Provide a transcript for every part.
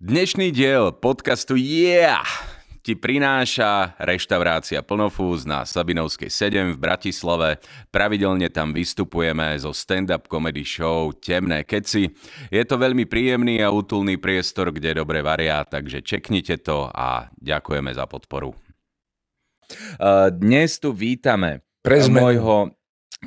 Dnešný diel podcastu Yeah ti prináša reštaurácia Plnofúz na Sabinovskej 7 v Bratislave. Pravidelne tam vystupujeme zo stand-up comedy show Temné keci. Je to veľmi príjemný a útulný priestor, kde dobre varia, takže čeknite to a ďakujeme za podporu. Dnes tu vítame pre môjho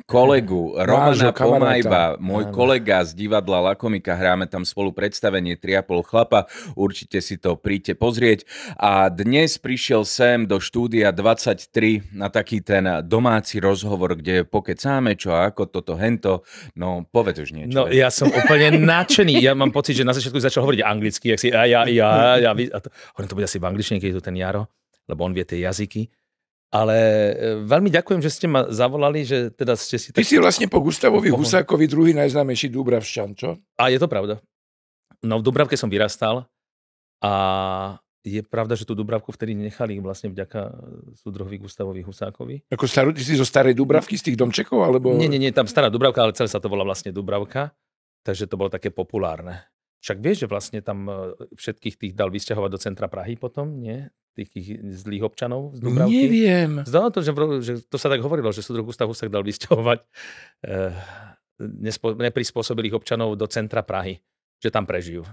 kolegu Romana Pomajba, môj Áno. kolega z divadla Lakomika, hráme tam spolu predstavenie 3,5 chlapa, určite si to príďte pozrieť. A dnes prišiel sem do štúdia 23 na taký ten domáci rozhovor, kde pokecáme, čo a ako toto hento, no povedz už niečo. No ja som úplne nadšený, ja mám pocit, že na začiatku začal hovoriť anglicky, ak si a ja, ja, ja, ja, a to, hovorím, to bude asi v angličtine, keď je tu ten Jaro, lebo on vie tie jazyky ale e, veľmi ďakujem, že ste ma zavolali, že teda ste si... Ty tak... si vlastne po Gustavovi oh, Husákovi druhý najznámejší Dúbravšťan, čo? A je to pravda. No v Dúbravke som vyrastal a je pravda, že tú Dubravku vtedy nechali vlastne vďaka e, súdrohovi Gustavovi Husákovi. Ako starú, ty si zo starej Dubravky, z tých domčekov? Alebo... Nie, nie, nie, tam stará Dubravka, ale celé sa to volá vlastne Dubravka. Takže to bolo také populárne. Však vieš, že vlastne tam e, všetkých tých dal vysťahovať do centra Prahy potom, nie? Tých, tých zlých občanov z Dubravky. Neviem. Zdalo to, že, že to sa tak hovorilo, že Sudrok Gustav Husák dal vysťahovať e, neprispôsobilých občanov do centra Prahy, že tam prežijú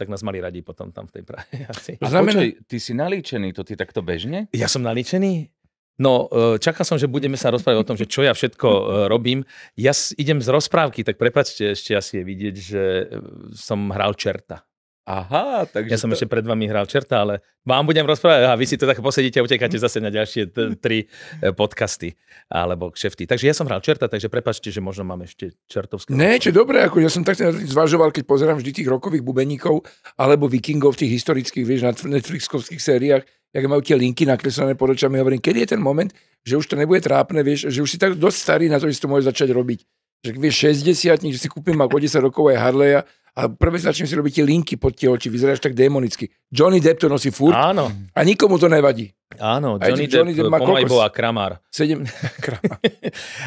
tak nás mali radi potom tam v tej Prahe. Asi. A Znamená... počuj, ty si nalíčený, to ty takto bežne? Ja som nalíčený? No, e, čakal som, že budeme sa rozprávať o tom, že čo ja všetko e, robím. Ja idem z rozprávky, tak prepačte, ešte asi je vidieť, že e, som hral čerta. Aha, takže... Ja som to... ešte pred vami hral čerta, ale vám budem rozprávať a vy si to tak posedíte a utekáte mhm. zase na ďalšie t- tri e, podcasty alebo kšefty. Takže ja som hral čerta, takže prepačte, že možno mám ešte čertovské. Ne, čo dobre, ako ja som tak teda zvažoval, keď pozerám vždy tých rokových bubeníkov alebo vikingov v tých historických, vieš, na Netflixovských sériách, jak majú tie linky nakreslené pod očami, hovorím, kedy je ten moment, že už to nebude trápne, vieš, že už si tak dosť starý na to, že si to môže začať robiť. Že vieš, 60 že si kúpim ako 10 rokov aj Harleja, a prvé začne si robiť tie linky pod tie oči, vyzeráš tak démonicky. Johnny Depp to nosí furt Áno. a nikomu to nevadí. Áno, Johnny, Johnny Depp, Depp pomaly bola kramár. Sedem... kramár.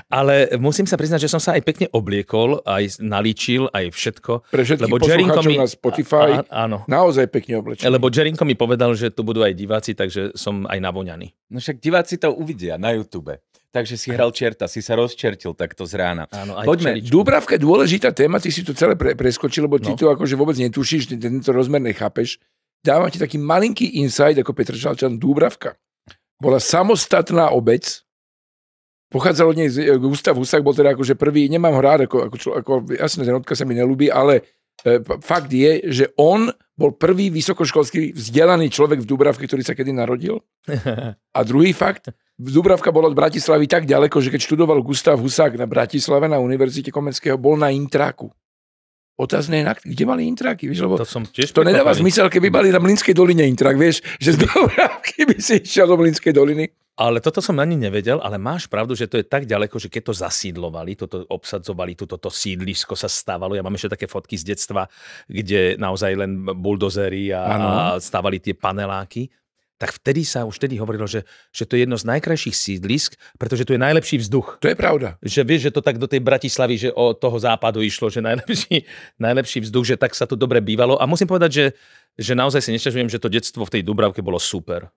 Ale musím sa priznať, že som sa aj pekne obliekol, aj nalíčil, aj všetko. Pre všetkých lebo Jerinko mi... na Spotify a, a, áno. naozaj pekne oblečený. Lebo Jerinko mi povedal, že tu budú aj diváci, takže som aj navoňaný. No však diváci to uvidia na YouTube. Takže si hral čerta, si sa rozčertil takto z rána. Áno, aj Poďme. čeričku. Dúbravka je dôležitá téma, ty si to celé pre, preskočil, lebo ty no. to akože vôbec netušíš, ty tento rozmer nechápeš. Dávam ti taký malinký insight, ako Petr Žalčan, Dúbravka. Bola samostatná obec, pochádzal od nej z, e, Gustav Husák, bol teda akože prvý, nemám hrád, ako, ako, ako, ako jasne, ten odkaz sa mi nelúbi, ale e, fakt je, že on bol prvý vysokoškolský vzdelaný človek v Dúbravke, ktorý sa kedy narodil. A druhý fakt, Zubravka bola od Bratislavy tak ďaleko, že keď študoval Gustav Husák na Bratislave na Univerzite Komenského, bol na Intraku. Otázne je, kde mali intraky, vieš, lebo to, som tiež to nedáva zmysel, keby mali na Mlinskej doline intrak, vieš, že z Dobrávky by si išiel do Mlinskej doliny. Ale toto som ani nevedel, ale máš pravdu, že to je tak ďaleko, že keď to zasídlovali, toto obsadzovali, toto to sídlisko sa stávalo. Ja mám ešte také fotky z detstva, kde naozaj len buldozery a, a stávali tie paneláky tak vtedy sa už vtedy hovorilo, že, že to je jedno z najkrajších sídlisk, pretože tu je najlepší vzduch. To je pravda. Že vieš, že to tak do tej Bratislavy, že od toho západu išlo, že najlepší, najlepší vzduch, že tak sa to dobre bývalo. A musím povedať, že, že naozaj si nešťažujem, že to detstvo v tej Dubravke bolo super.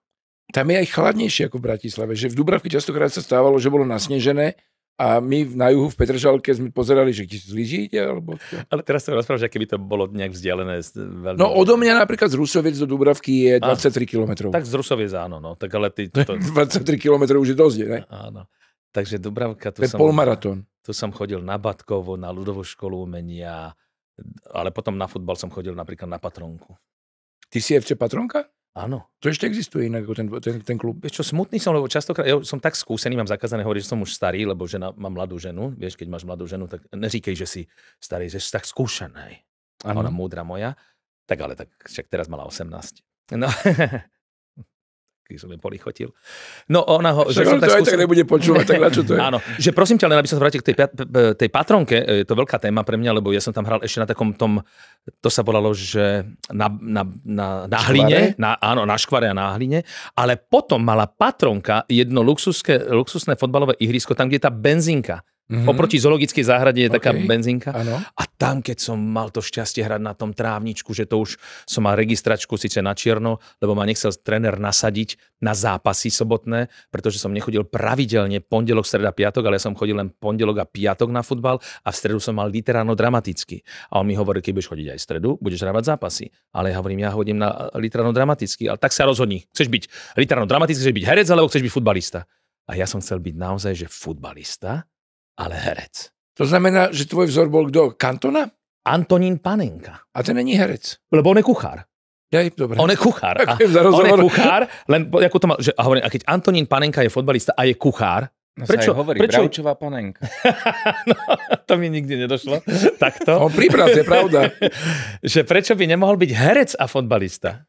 Tam je aj chladnejšie ako v Bratislave, že v Dubravke častokrát sa stávalo, že bolo nasnežené a my na juhu v Petržalke sme pozerali, že kde zlyží ide, alebo... Ale teraz sa rozprávam, že keby to bolo nejak vzdialené veľmi... No odo mňa napríklad z Rusoviec do Dubravky je 23 km. Tak z Rusoviec áno, no. Tak ale ty... To... 23 km už je dosť, ne? Áno. Takže Dubravka... Tu to je som, polmaratón. Tu som chodil na Batkovo, na ľudovú školu umenia, ale potom na futbal som chodil napríklad na Patronku. Ty si FC Patronka? Áno. To ešte existuje inak ako ten, ten, ten klub. Vieš čo, smutný som, lebo častokrát, ja som tak skúsený, mám zakázané hovoriť, že som už starý, lebo žena, mám mladú ženu. Vieš, keď máš mladú ženu, tak neříkej, že si starý, že si tak skúšaný. Ano. Ona múdra moja. Tak ale tak však teraz mala 18. No, keď som ju polichotil. No ona ho... Však že som tak, skúsil... tak nebude počúvať, tak na čo to je? Áno, že prosím ťa len, aby som sa vrátil k tej, tej patronke, e, je to veľká téma pre mňa, lebo ja som tam hral ešte na takom tom, to sa volalo, že na, na, na, na hline, na, áno, na škvare a na hline, ale potom mala patronka jedno luxuské, luxusné fotbalové ihrisko, tam, kde je tá benzinka Mm-hmm. Oproti zoologickej záhrade je okay. taká benzinka. Ano. A tam, keď som mal to šťastie hrať na tom trávničku, že to už som mal registračku síce na čierno, lebo ma nechcel tréner nasadiť na zápasy sobotné, pretože som nechodil pravidelne pondelok, streda, piatok, ale ja som chodil len pondelok a piatok na futbal a v stredu som mal literárno dramaticky. A on mi hovorí, keď budeš chodiť aj v stredu, budeš hrávať zápasy. Ale ja hovorím, ja chodím na literárno dramaticky, ale tak sa rozhodni. Chceš byť literárno dramaticky, chceš byť herec alebo chceš byť futbalista. A ja som chcel byť naozaj, že futbalista, ale herec. To znamená, že tvoj vzor bol kto? Kantona? Antonín Panenka. A ten není herec. Lebo on je kuchár. Ja, dobré. On je kuchár. A, on je kuchár, len ako to mal, že, a, hovorím, a keď Antonín Panenka je fotbalista a je kuchár, No prečo? hovorí, prečo? Braučová panenka. no, to mi nikdy nedošlo. Takto. On pribral, je pravda. že prečo by nemohol byť herec a fotbalista?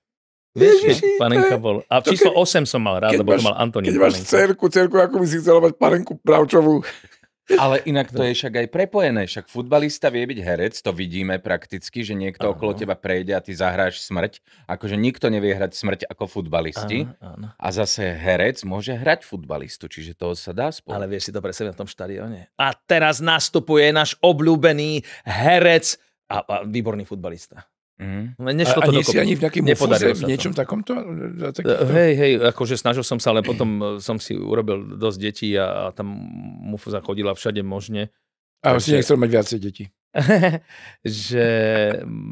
Vieš, panenka bol. A číslo keď, 8 som mal rád, lebo máš, to mal Antonín Keď máš cerku, cerku, ako by si chcel mať panenku Braučovú. Ale inak to no. je však aj prepojené. Však futbalista vie byť herec, to vidíme prakticky, že niekto ano. okolo teba prejde a ty zahráš smrť. Akože nikto nevie hrať smrť ako futbalisti. Ano, ano. A zase herec môže hrať futbalistu, čiže toho sa dá spolu. Ale vieš si to pre sebe na tom štadióne. A teraz nastupuje náš obľúbený herec a, a výborný futbalista. Mm. hmm nešlo a, to a nie si ani v nejakým Nepodarilo v niečom to. takomto? Tak... Eh, hej, hej, akože snažil som sa, ale potom eh, som si urobil dosť detí a, a tam mufuza chodila všade možne. A takže... si nechcel mať viacej detí? že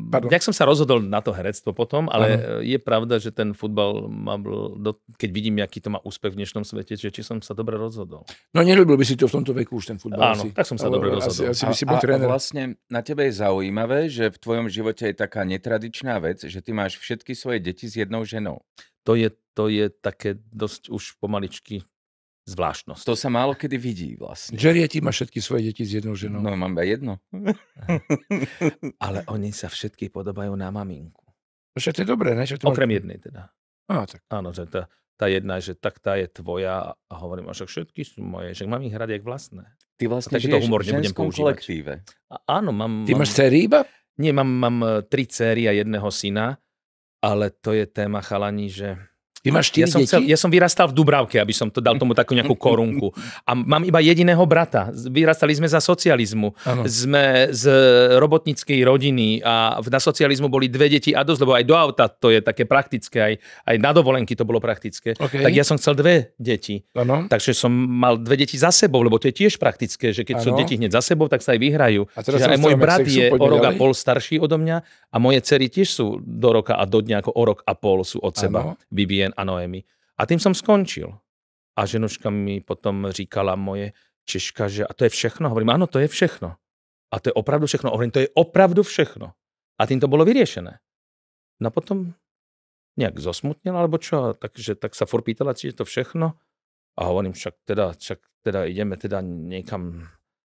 Pardon. jak som sa rozhodol na to herectvo potom, ale ano. je pravda, že ten futbal má, keď vidím, aký to má úspech v dnešnom svete, že či som sa dobre rozhodol. No neľúbil by si to v tomto veku už ten futbal. Áno, tak som sa dobre rozhodol. Asi, asi by si bol a, a vlastne na tebe je zaujímavé, že v tvojom živote je taká netradičná vec, že ty máš všetky svoje deti s jednou ženou. To je, to je také dosť už pomaličky zvláštnosť. To sa málo kedy vidí vlastne. Jerry, ty máš všetky svoje deti s jednou ženou. No, mám iba jedno. Ale oni sa všetky podobajú na maminku. No však to je dobré, ne? To Okrem jednej teda. Á, tak. Áno, že tá, tá jedna, že tak tá je tvoja a hovorím, že všetky sú moje, že mám ich hrať jak vlastné. Ty vlastne žiješ humor v ženskom používať. kolektíve. A, áno, mám... Ty mám, máš cery iba? Nie, mám, mám e, tri céry a jedného syna, ale to je téma chalani, že vy máš ja som, deti? Chcel, ja som vyrastal v Dubravke, aby som to dal tomu takú nejakú korunku. A mám iba jediného brata. Vyrastali sme za socializmu. Ano. Sme z robotníckej rodiny a na socializmu boli dve deti a dosť, lebo aj do auta to je také praktické, aj, aj na dovolenky to bolo praktické. Okay. Tak ja som chcel dve deti. Ano. Takže som mal dve deti za sebou, lebo to je tiež praktické, že keď ano. sú deti hneď za sebou, tak sa aj vyhrajú. A teraz aj môj brat je o rok a pol starší odo mňa a moje cery tiež sú do roka a do dňa ako o rok a pol sú od seba vyvíjen a Noemi. A tím jsem skončil. A ženuška mi potom říkala moje Češka, že a to je všechno. Hovorím, ano, to je všechno. A to je opravdu všechno. Hovorím, to je opravdu všechno. A tým to bolo vyriešené. No potom nejak zosmutnila, alebo čo, takže tak sa furt pýtala, či je to všechno. A hovorím, však teda, však teda ideme teda niekam,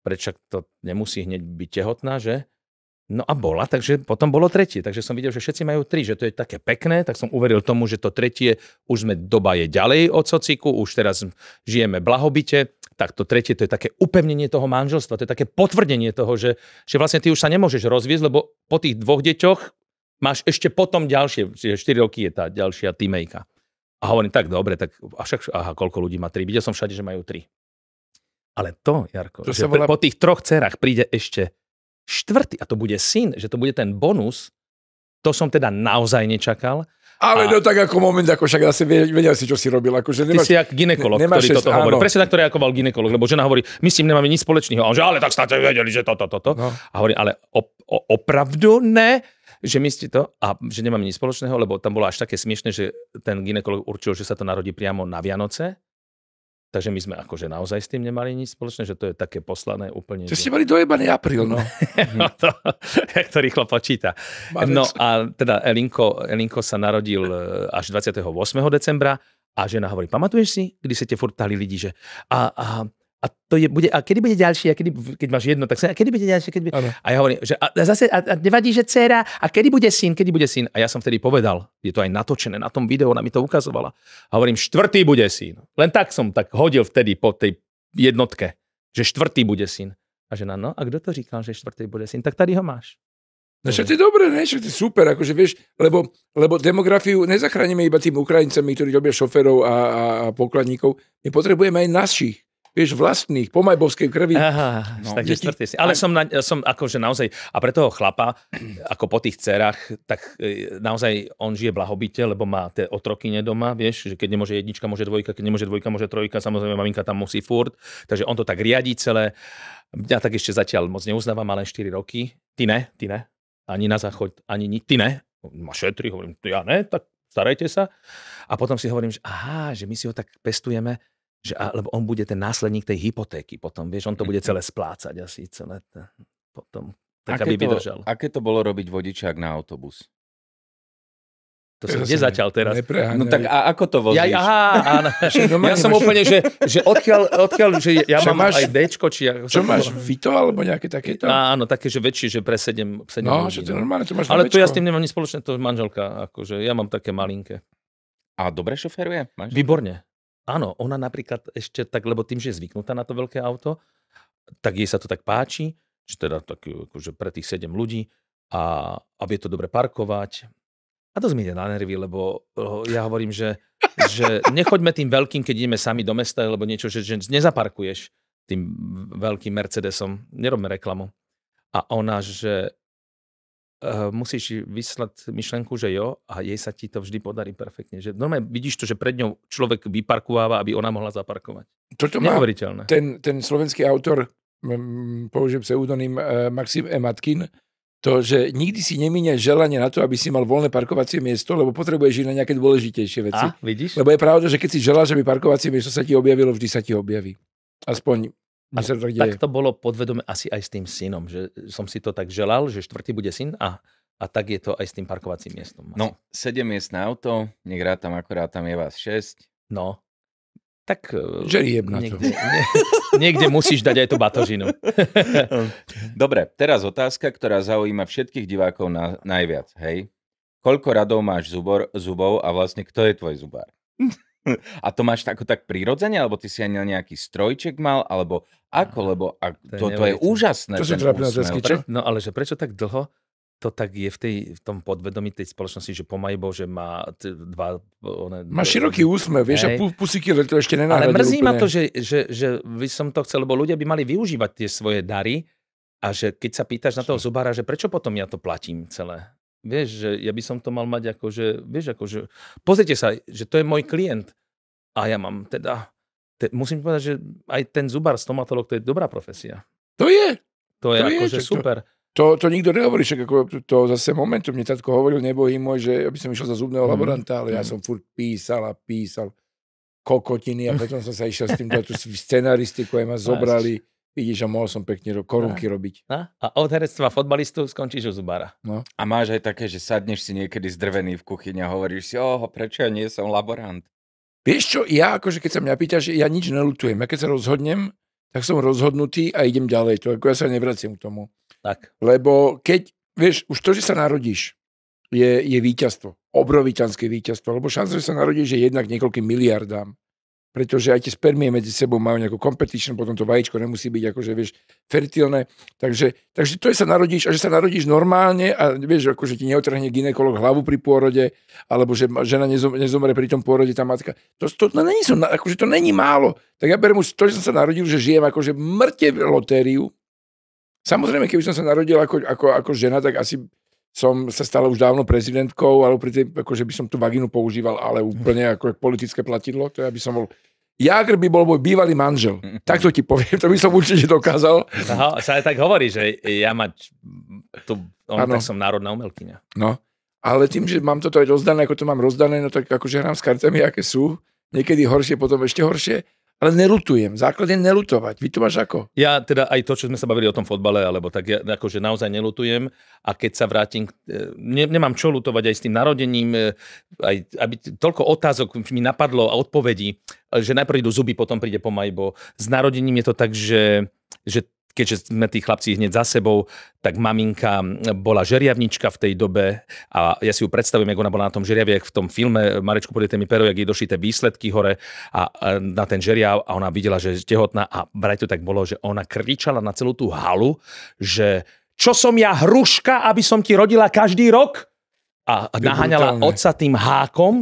prečak to nemusí hneď byť tehotná, že? No a bola, takže potom bolo tretie. Takže som videl, že všetci majú tri, že to je také pekné, tak som uveril tomu, že to tretie, už sme, doba je ďalej od sociku, už teraz žijeme blahobite, tak to tretie, to je také upevnenie toho manželstva, to je také potvrdenie toho, že, že vlastne ty už sa nemôžeš rozviesť, lebo po tých dvoch deťoch máš ešte potom ďalšie, čiže 4 roky je tá ďalšia týmejka. A hovorím, tak dobre, tak však, aha, koľko ľudí má tri? Videl som všade, že majú tri. Ale to, Jarko, to že bola... po tých troch cerách príde ešte štvrtý, a to bude syn, že to bude ten bonus, to som teda naozaj nečakal. Ale a... no tak ako moment, ako však asi vedel si, čo si robil. Akože nemáš, Ty si jak ginekolog, ne, ktorý šest, toto áno. hovorí. Presne tak to reagoval ginekolog, lebo žena hovorí, my s tým nemáme nič spoločného. A on že, ale tak ste vedeli, že toto, toto. No. A hovorí, ale op, o, opravdu ne, že my ste to, a že nemáme nič spoločného, lebo tam bolo až také smiešne, že ten ginekolog určil, že sa to narodí priamo na Vianoce Takže my sme akože naozaj s tým nemali nič spoločné, že to je také poslané úplne. To ste mali dojebaný apríl, no. no to, jak to rýchlo počíta. Manec. No a teda Elinko, Elinko sa narodil e, až 28. decembra a žena hovorí, pamatuješ si, kdy ste furt tali lidi, že a, a a to je, bude, a kedy bude ďalší? a kedy, keď máš jedno, tak sa, a kedy bude ďalší, kedy bude... Ano. A ja hovorím, že a, a zase, a, a nevadí, že dcera, a kedy bude syn, kedy bude syn. A ja som vtedy povedal, je to aj natočené na tom videu, ona mi to ukazovala. A hovorím, štvrtý bude syn. Len tak som tak hodil vtedy po tej jednotke, že štvrtý bude syn. A žena, no a kto to říkal, že štvrtý bude syn, tak tady ho máš. No však to je dobré, ne? Však to je super, akože vieš, lebo, lebo demografiu nezachránime iba tým Ukrajincami, ktorí robia šoferov a, a, a pokladníkov. My potrebujeme aj našich vieš, vlastných, po majbovskej krvi. Aha, no, takže štvrtý si. Ale aj... som, na, som akože naozaj, a pre toho chlapa, ako po tých cerách, tak e, naozaj on žije blahobite, lebo má tie otroky nedoma, vieš, že keď nemôže jednička, môže dvojka, keď nemôže dvojka, môže trojka, samozrejme maminka tam musí furt, takže on to tak riadí celé. Ja tak ešte zatiaľ moc neuznávam, len 4 roky. Ty ne, ty ne. Ani na záchod, ani ni, ty ne. Ma šetri, hovorím, ja ne, tak starajte sa. A potom si hovorím, že aha, že my si ho tak pestujeme, že, lebo on bude ten následník tej hypotéky potom, vieš, on to bude mm-hmm. celé splácať asi, celé to, potom, tak aké aby to, vydržal. Aké to bolo robiť vodičák na autobus? To som kde zatiaľ teraz? No tak a ako to vozíš? Ja, aha, áno. ja som úplne, že, že odkiaľ, odkiaľ, že ja čo mám máš, aj Dčko, či... Ja, čo máš, bolo? Vito alebo nejaké takéto? Áno, také, že väčšie, že pre 7, 7 No, ľudí, že to no. je normálne, to máš Ale to ja s tým nemám nič spoločné, to manželka, akože ja mám také malinké. A dobre šoferuje? Máš Výborne áno, ona napríklad ešte tak, lebo tým, že je zvyknutá na to veľké auto, tak jej sa to tak páči, že teda tak, akože pre tých 7 ľudí a, a vie to dobre parkovať. A to zmiňuje na nervy, lebo e, ja hovorím, že, že nechoďme tým veľkým, keď ideme sami do mesta, lebo niečo, že, že nezaparkuješ tým veľkým Mercedesom. Nerobme reklamu. A ona, že uh, musíš vyslať myšlenku, že jo, a jej sa ti to vždy podarí perfektne. Že normálne vidíš to, že pred ňou človek vyparkováva, aby ona mohla zaparkovať. Toto má ten, ten slovenský autor, mm, mm, použijem pseudonym uh, Maxim e. Matkin. to, že nikdy si neminie želanie na to, aby si mal voľné parkovacie miesto, lebo potrebuješ ísť na nejaké dôležitejšie veci. A, vidíš? Lebo je pravda, že keď si želáš, aby parkovacie miesto sa ti objavilo, vždy sa ti objaví. Aspoň a že to tak to bolo podvedome asi aj s tým synom, že som si to tak želal, že štvrtý bude syn a, a tak je to aj s tým parkovacím miestom. No, sedem miest na auto, nech tam akorát tam je vás 6. No, tak... E, že na niekde, nie, niekde musíš dať aj tú batožinu. Dobre, teraz otázka, ktorá zaujíma všetkých divákov na, najviac, hej? Koľko radov máš zubor, zubov a vlastne kto je tvoj zubár? A to máš ako tak prirodzene, alebo ty si ani nejaký strojček mal, alebo ako, lebo a to, to, je, to je úžasné. To čo? No ale že prečo tak dlho to tak je v, tej, v tom podvedomí tej spoločnosti, že pomaj že má t- dva... One, má široký úsmev, vieš, a pusiky to ešte nenahradí. Ale mrzí úplne. ma to, že, že, že by som to chcel, lebo ľudia by mali využívať tie svoje dary a že keď sa pýtaš na toho hm. zubára, že prečo potom ja to platím celé? Vieš, že ja by som to mal mať ako, že, vieš, ako, že pozrite sa, že to je môj klient a ja mám teda te, musím povedať, že aj ten zubar, stomatolog, to je dobrá profesia. To je. To je, to akože super. To, to, to nikto nehovorí, však ako to, to zase momentum. Mne tatko hovoril, nebohý môj, že aby som išiel za zubného mm. laboranta, ale mm. ja mhm. som furt písal a písal kokotiny a potom som sa išiel s tým tú scenaristiku, aj ma zobrali. Vidíš, že mohol som pekne ro- korunky a. robiť. A, a od herectva fotbalistu skončíš u zubára. No. A máš aj také, že sadneš si niekedy zdrvený v kuchyni a hovoríš si, oho, prečo ja nie som laborant? Vieš čo, ja akože keď sa mňa pýtaš, ja nič nelutujem. Ja keď sa rozhodnem, tak som rozhodnutý a idem ďalej. To ako ja sa nevraciem k tomu. Tak. Lebo keď, vieš, už to, že sa narodíš, je, je víťazstvo. Obrovitanské víťazstvo. Lebo šanca, že sa narodíš, je jednak niekoľkým miliardám pretože aj tie spermie medzi sebou majú nejakú competition, potom to vajíčko nemusí byť akože, vieš, fertilné. Takže, takže to je sa narodíš, a že sa narodíš normálne a vieš, akože ti neotrhne ginekolog hlavu pri pôrode, alebo že žena nezomre pri tom pôrode, tá matka. To, to, no, není, som, akože to není málo. Tak ja beriem už to, že som sa narodil, že žijem akože mŕte lotériu. Samozrejme, keby som sa narodil ako, ako, ako žena, tak asi som sa stala už dávno prezidentkou, ale pri tej, akože by som tú vaginu používal, ale úplne ako politické platidlo, to ja by som bol... Jagr by bol môj bývalý manžel. Tak to ti poviem, to by som určite dokázal. Aha, sa aj tak hovorí, že ja mať tu, on, ano. tak som národná umelkyňa. No, ale tým, že mám toto aj rozdané, ako to mám rozdané, no tak akože hrám s kartami, aké sú. Niekedy horšie, potom ešte horšie ale nerutujem. Základ je nerutovať. Vy to máš ako? Ja teda aj to, čo sme sa bavili o tom fotbale, alebo tak, ja akože naozaj nerutujem a keď sa vrátim, e, ne, nemám čo lutovať aj s tým narodením, e, aj, aby toľko otázok mi napadlo a odpovedí, e, že najprv idú zuby, potom príde pomajbo. S narodením je to tak, že že keďže sme tí chlapci hneď za sebou, tak maminka bola žeriavnička v tej dobe a ja si ju predstavujem, ako ona bola na tom žeriavie, v tom filme Marečku podiete mi pero, jak jej došli tie výsledky hore a, na ten žeriav a ona videla, že je tehotná a vraj to tak bolo, že ona kričala na celú tú halu, že čo som ja hruška, aby som ti rodila každý rok? a naháňala brutálne. otca tým hákom,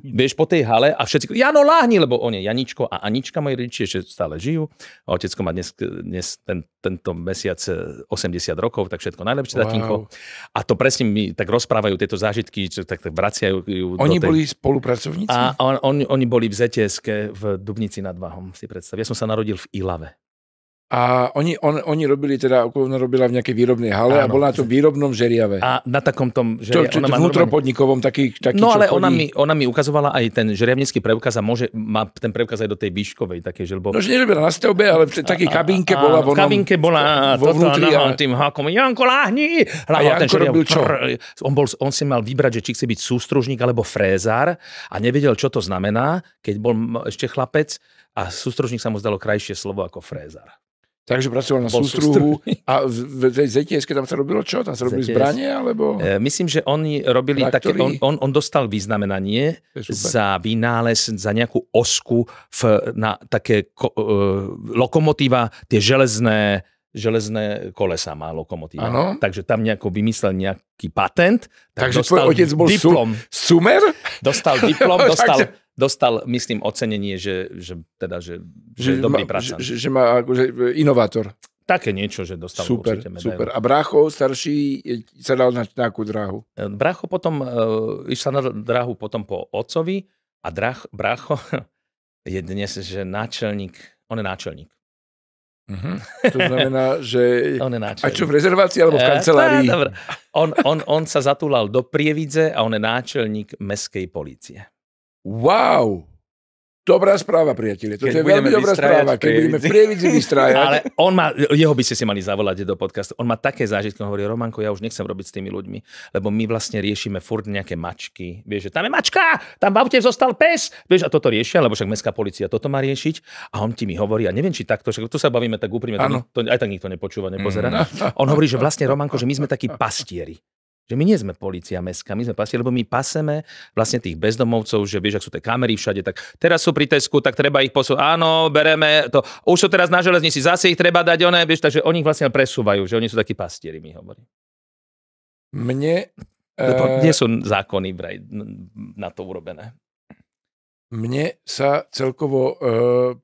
vieš, po tej hale a všetci, Jano, láhni, lebo on je Janičko a Anička, moji rodičia ešte stále žijú. A otecko má dnes, dnes ten, tento mesiac 80 e, rokov, tak všetko najlepšie, wow. A to presne mi tak rozprávajú tieto zážitky, čo tak, tak vraciajú ju Oni do tej... boli spolupracovníci? A on, on, oni boli v zts v Dubnici nad Váhom, si predstav. Ja som sa narodil v Ilave. A oni, on, oni robili teda, ona robila v nejakej výrobnej hale Áno, a bola na tom výrobnom žeriave. A na takom tom žeriave. To, to, vnútropodnikovom, taký, taký No čo ale ona mi, ona mi ukazovala aj ten žeriavnický preukaz a môže, má ten preukaz aj do tej výškovej že lebo... No, že nerobila na stavbe, ale v takej kabínke a, a, bola. V kabínke bola vo vnútri. A tým hákom, Janko, láhni! A Janko ten žeriav, robil čo? Prr, On, bol, on si mal vybrať, že či chce byť sústružník alebo frézar a nevedel, čo to znamená, keď bol ešte chlapec a sústružník sa mu zdalo krajšie slovo ako frézar. Takže pracoval na sústruhu a v tej zts tam sa robilo čo? Tam sa robili ZTS. zbranie? Alebo... E, myslím, že oni robili Traktory. také, on, on, on dostal vyznamenanie za vynález, za nejakú osku v, na také ko, e, lokomotíva, tie železné železné kolesa má lokomotíva. Ano. Takže tam nejako vymyslel nejaký patent. Tak Takže tvoj otec bol diplom. sumer? dostal diplom, dostal, dostal, myslím, ocenenie, že, že, teda, že, že, že dobrý pracant. Že, že má akože inovátor. Také niečo, že dostal super, určite medailu. Super. A Bracho, starší sa dal na, nejakú dráhu? E, Bracho potom, e, išla na dráhu potom po otcovi a drach, Bracho je dnes, že náčelník, on je náčelník. Uh-huh. To znamená, že... On je náčelník. A čo v rezervácii alebo v eh, kancelárii? Tá, on, on, on sa zatúlal do Prievidze a on je náčelník meskej policie. Wow! Dobrá správa, priatelia. To je veľmi dobrá správa, keď budeme v prievidzi vystrájať. Ale on má, jeho by ste si mali zavolať do podcastu. On má také zážitky, on hovorí, Romanko, ja už nechcem robiť s tými ľuďmi, lebo my vlastne riešime furt nejaké mačky. Vieš, že tam je mačka, tam v aute zostal pes. Vieš, a toto riešia, lebo však mestská policia toto má riešiť. A on ti mi hovorí, a neviem, či takto, však tu sa bavíme tak úprimne, to, aj tak nikto nepočúva, mm. nepozerá. Mm. On hovorí, že vlastne Romanko, že my sme takí pastieri. Že my nie sme policia mestská, my sme pasie, lebo my paseme vlastne tých bezdomovcov, že vieš, ak sú tie kamery všade, tak teraz sú pri Tesku, tak treba ich posúvať. Áno, bereme to. Už sú teraz na železnici, zase ich treba dať, oné, vieš, takže oni ich vlastne presúvajú, že oni sú takí pastieri, mi hovorí. Mne... Lebo eh, nie sú zákony vraj na to urobené. Mne sa celkovo e,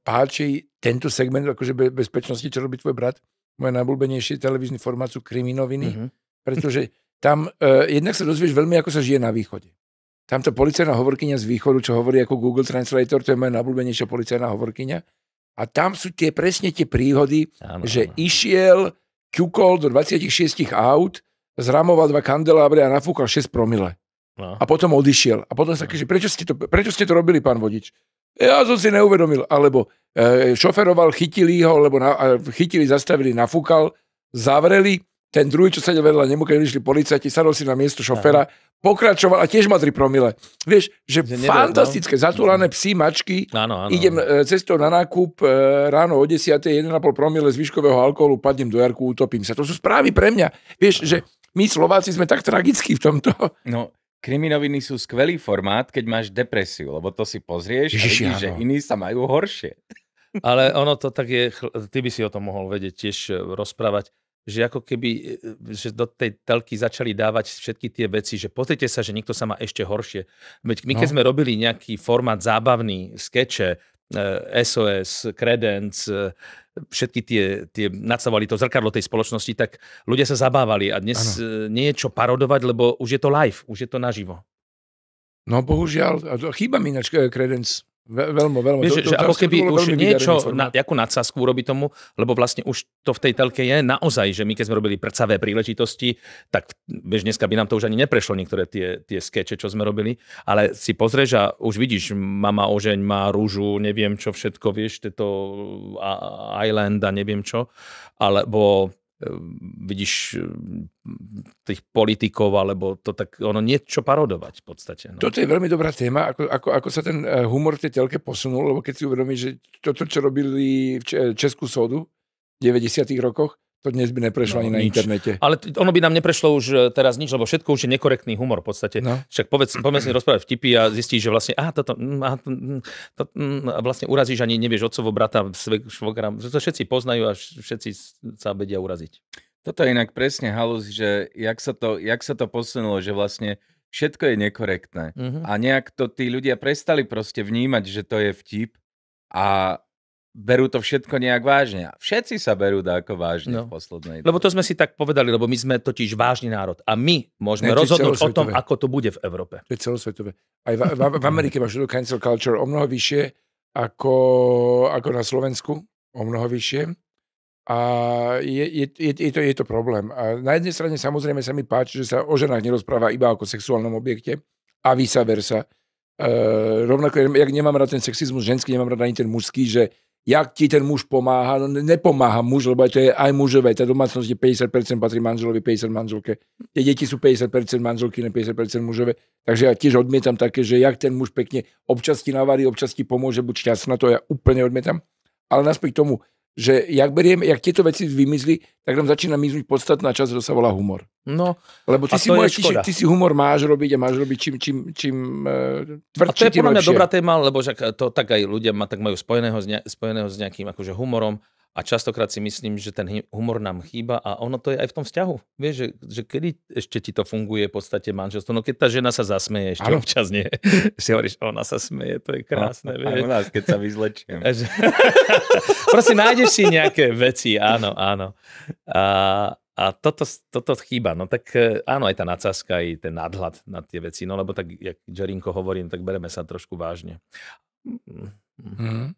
páči tento segment akože be, bezpečnosti, čo robí tvoj brat. Moje najblúbenejšie televízny formát sú kriminoviny, mm-hmm. pretože tam uh, jednak sa dozvieš veľmi, ako sa žije na východe. Tamto policajná hovorkyňa z východu, čo hovorí ako Google Translator, to je moja najblúbenejšia policajná hovorkyňa. A tam sú tie presne tie príhody, ano, že ano. išiel, ťukol do 26 aut, zramoval dva kandelábre a nafúkal 6 promile. No. A potom odišiel. A potom sa no. kýže, prečo ste, to, prečo ste to robili, pán vodič? Ja som si neuvedomil. Alebo e, šoferoval, chytili ho, lebo na, chytili, zastavili, nafúkal, zavreli, ten druhý, čo sedel vedľa nemu, keď išli policajti, sadol si na miesto šofera, Aha. pokračoval a tiež ma 3 promile. Vieš, že, Zde fantastické, nebol, no. zatúlané psi, mačky, áno, áno. idem e, cestou na nákup e, ráno o 10, 1,5 promile zvyškového alkoholu, padnem do jarku, utopím sa. To sú správy pre mňa. Vieš, áno. že my Slováci sme tak tragickí v tomto. No, kriminoviny sú skvelý formát, keď máš depresiu, lebo to si pozrieš Ježiš, a vidíš, že iní sa majú horšie. Ale ono to tak je, ty by si o tom mohol vedieť tiež e, rozprávať že ako keby e, e, že do tej telky začali dávať všetky tie veci, že pozrite sa, že niekto sa má ešte horšie. Veď my, no. keď sme robili nejaký formát zábavný, skeče, SOS, e, Credence, všetky tie, tie nadstavovali to zrkadlo tej spoločnosti, tak ľudia sa zabávali a dnes ano. nie je čo parodovať, lebo už je to live, už je to naživo. No bohužiaľ, chýba mi ináč Credence. Veľmi, veľmi. Vieš, to, to, že ako keby už niečo, na, jakú nadsázku urobi tomu, lebo vlastne už to v tej telke je naozaj, že my keď sme robili prcavé príležitosti, tak vieš, dneska by nám to už ani neprešlo niektoré tie, tie skeče, čo sme robili, ale si pozrieš a už vidíš, mama ožeň má rúžu, neviem čo všetko, vieš, tieto Island a neviem čo, alebo Ehm, vidíš ehm, tých politikov, alebo to tak, ono niečo parodovať v podstate. No. Toto je veľmi dobrá téma, ako, ako, ako sa ten eh, humor v tej telke posunul, lebo keď si uvedomíš, že toto, čo robili v Českú sodu v 90 rokoch, to dnes by neprešlo no, ani nič. na internete. Ale t- ono by nám neprešlo už e, teraz nič, lebo všetko už je nekorektný humor v podstate. No. Však povedz, poďme si rozprávať vtipy a zistíš, že vlastne aha, toto, aha, mm, to, mm, mm, a vlastne urazíš ani nevieš otcovo brata, švokra. To všetci poznajú a všetci sa vedia uraziť. Toto je inak presne halus, že jak sa to, jak sa to posunulo, že vlastne všetko je nekorektné. Mm-hmm. A nejak to tí ľudia prestali proste vnímať, že to je vtip a berú to všetko nejak vážne. Všetci sa berú ako vážne no. v poslednej dobe. Lebo to sme si tak povedali, lebo my sme totiž vážny národ a my môžeme ne, rozhodnúť o tom, ako to bude v Európe. To je celosvetové. Aj v, v, v Amerike máš cancel culture o mnoho vyššie ako, ako na Slovensku, o mnoho vyššie. A je, je, je, je, to, je to problém. A na jednej strane samozrejme sa mi páči, že sa o ženách nerozpráva iba ako sexuálnom objekte a vice versa. E, rovnako, jak nemám rád ten sexizmus ženský, nemám rád ani ten mužský, že jak ti ten muž pomáha, no nepomáha muž, lebo to je aj mužové, tá domácnosť je 50% patrí manželovi, 50 manželke. Tie deti sú 50% manželky, ne 50% mužové. Takže ja tiež odmietam také, že jak ten muž pekne občas ti navarí, občas ti pomôže, buď šťastná, to ja úplne odmietam. Ale naspäť k tomu, že jak, beriem, jak tieto veci vymizli, tak nám začína miznúť podstatná časť, čo sa volá humor. No, Lebo ty, si, moje, ty, ty si humor máš robiť a máš robiť čím, čím, čím uh, e, tvrdší, A to je podľa mňa dobrá téma, lebo že to tak aj ľudia ma, tak majú spojeného s, ne, spojeného s nejakým akože humorom a častokrát si myslím, že ten humor nám chýba a ono to je aj v tom vzťahu. Vieš, že, že kedy ešte ti to funguje v podstate manželstvo? No keď tá žena sa zasmeje, ešte ano. občas nie. Si hovoríš, ona sa smeje, to je no. krásne. Vieš. Aj u nás, keď sa vyzlečiem. Prosím, nájdeš si nejaké veci, áno, áno. A, a toto, toto chýba. No tak e, áno, aj tá nadsázka, aj ten nadhľad na tie veci. No lebo tak, jak Jerinko hovorí, no tak bereme sa trošku vážne. Mm.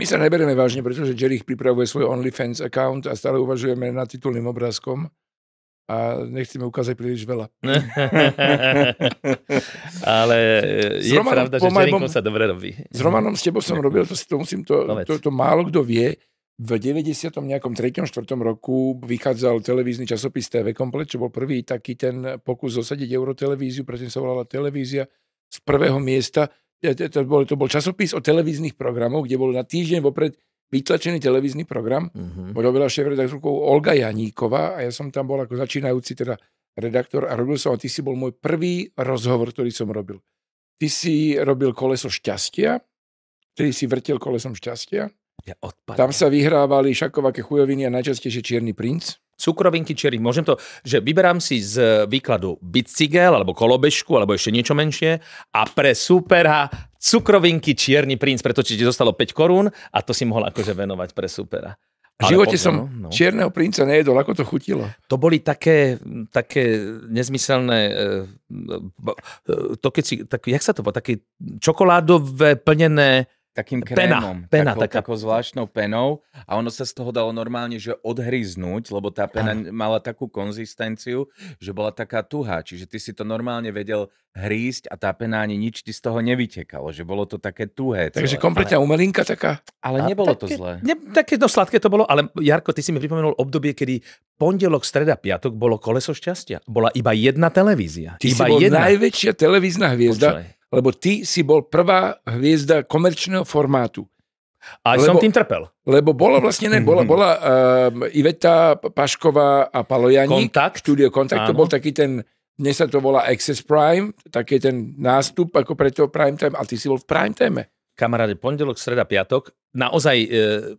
My sa nebereme vážne, pretože Jerich pripravuje svoj OnlyFans account a stále uvažujeme nad titulným obrázkom a nechceme ukázať príliš veľa. Ale e, je Romanom, pravda, že Jerinko sa dobre robí. S Romanom s tebou som robil, to, to, musím, to, to, to málo kto vie, v 90. nejakom 3. 4. roku vychádzal televízny časopis TV Komplet, čo bol prvý taký ten pokus zosadiť Eurotelevíziu, pretože sa volala televízia z prvého miesta. E, e, to bol, to bol časopis o televíznych programoch, kde bol na týždeň vopred vytlačený televízny program. Mm-hmm. Odobila šéf-redaktorkou Olga Janíková a ja som tam bol ako začínajúci teda redaktor a robil som, a ty si bol môj prvý rozhovor, ktorý som robil. Ty si robil koleso šťastia, ktorý si vrtil kolesom šťastia ja odpadne. Tam sa vyhrávali šakovaké chujoviny a najčastejšie Čierny princ. Cukrovinky čierny. Môžem to, že vyberám si z výkladu bicykel, alebo kolobežku, alebo ešte niečo menšie a pre supera cukrovinky čierny princ, pretože ti zostalo 5 korún a to si mohol akože venovať pre supera. V živote som no, no. čierneho princa nejedol, ako to chutilo. To boli také, také nezmyselné, eh, eh, eh, to keď si, tak, jak sa to bolo, také čokoládové plnené takým krémom. Pena, pena takou, taká. takou zvláštnou penou a ono sa z toho dalo normálne, že odhryznúť, lebo tá pena ano. mala takú konzistenciu, že bola taká tuhá, čiže ty si to normálne vedel hrísť a tá pena ani nič ti z toho nevytekalo, že bolo to také tuhé. Celé. Takže kompletná ale, umelinka taká. Ale nebolo také, to zlé. Ne, také no sladké to bolo, ale Jarko, ty si mi pripomenul obdobie, kedy pondelok, streda, piatok bolo koleso šťastia. Bola iba jedna televízia. Ty iba si bol jedna. najväčšia televízna hviezda. Počúvaj lebo ty si bol prvá hviezda komerčného formátu. A lebo, som tým trpel. Lebo bola vlastne, ne, bola, bola uh, Iveta Pašková a Janík. Kontakt. Studio Kontakt, Áno. to bol taký ten, dnes sa to volá Access Prime, taký ten nástup ako pre toho prime time, a ty si bol v prime time. Kamaráde, pondelok, sreda, piatok, naozaj e,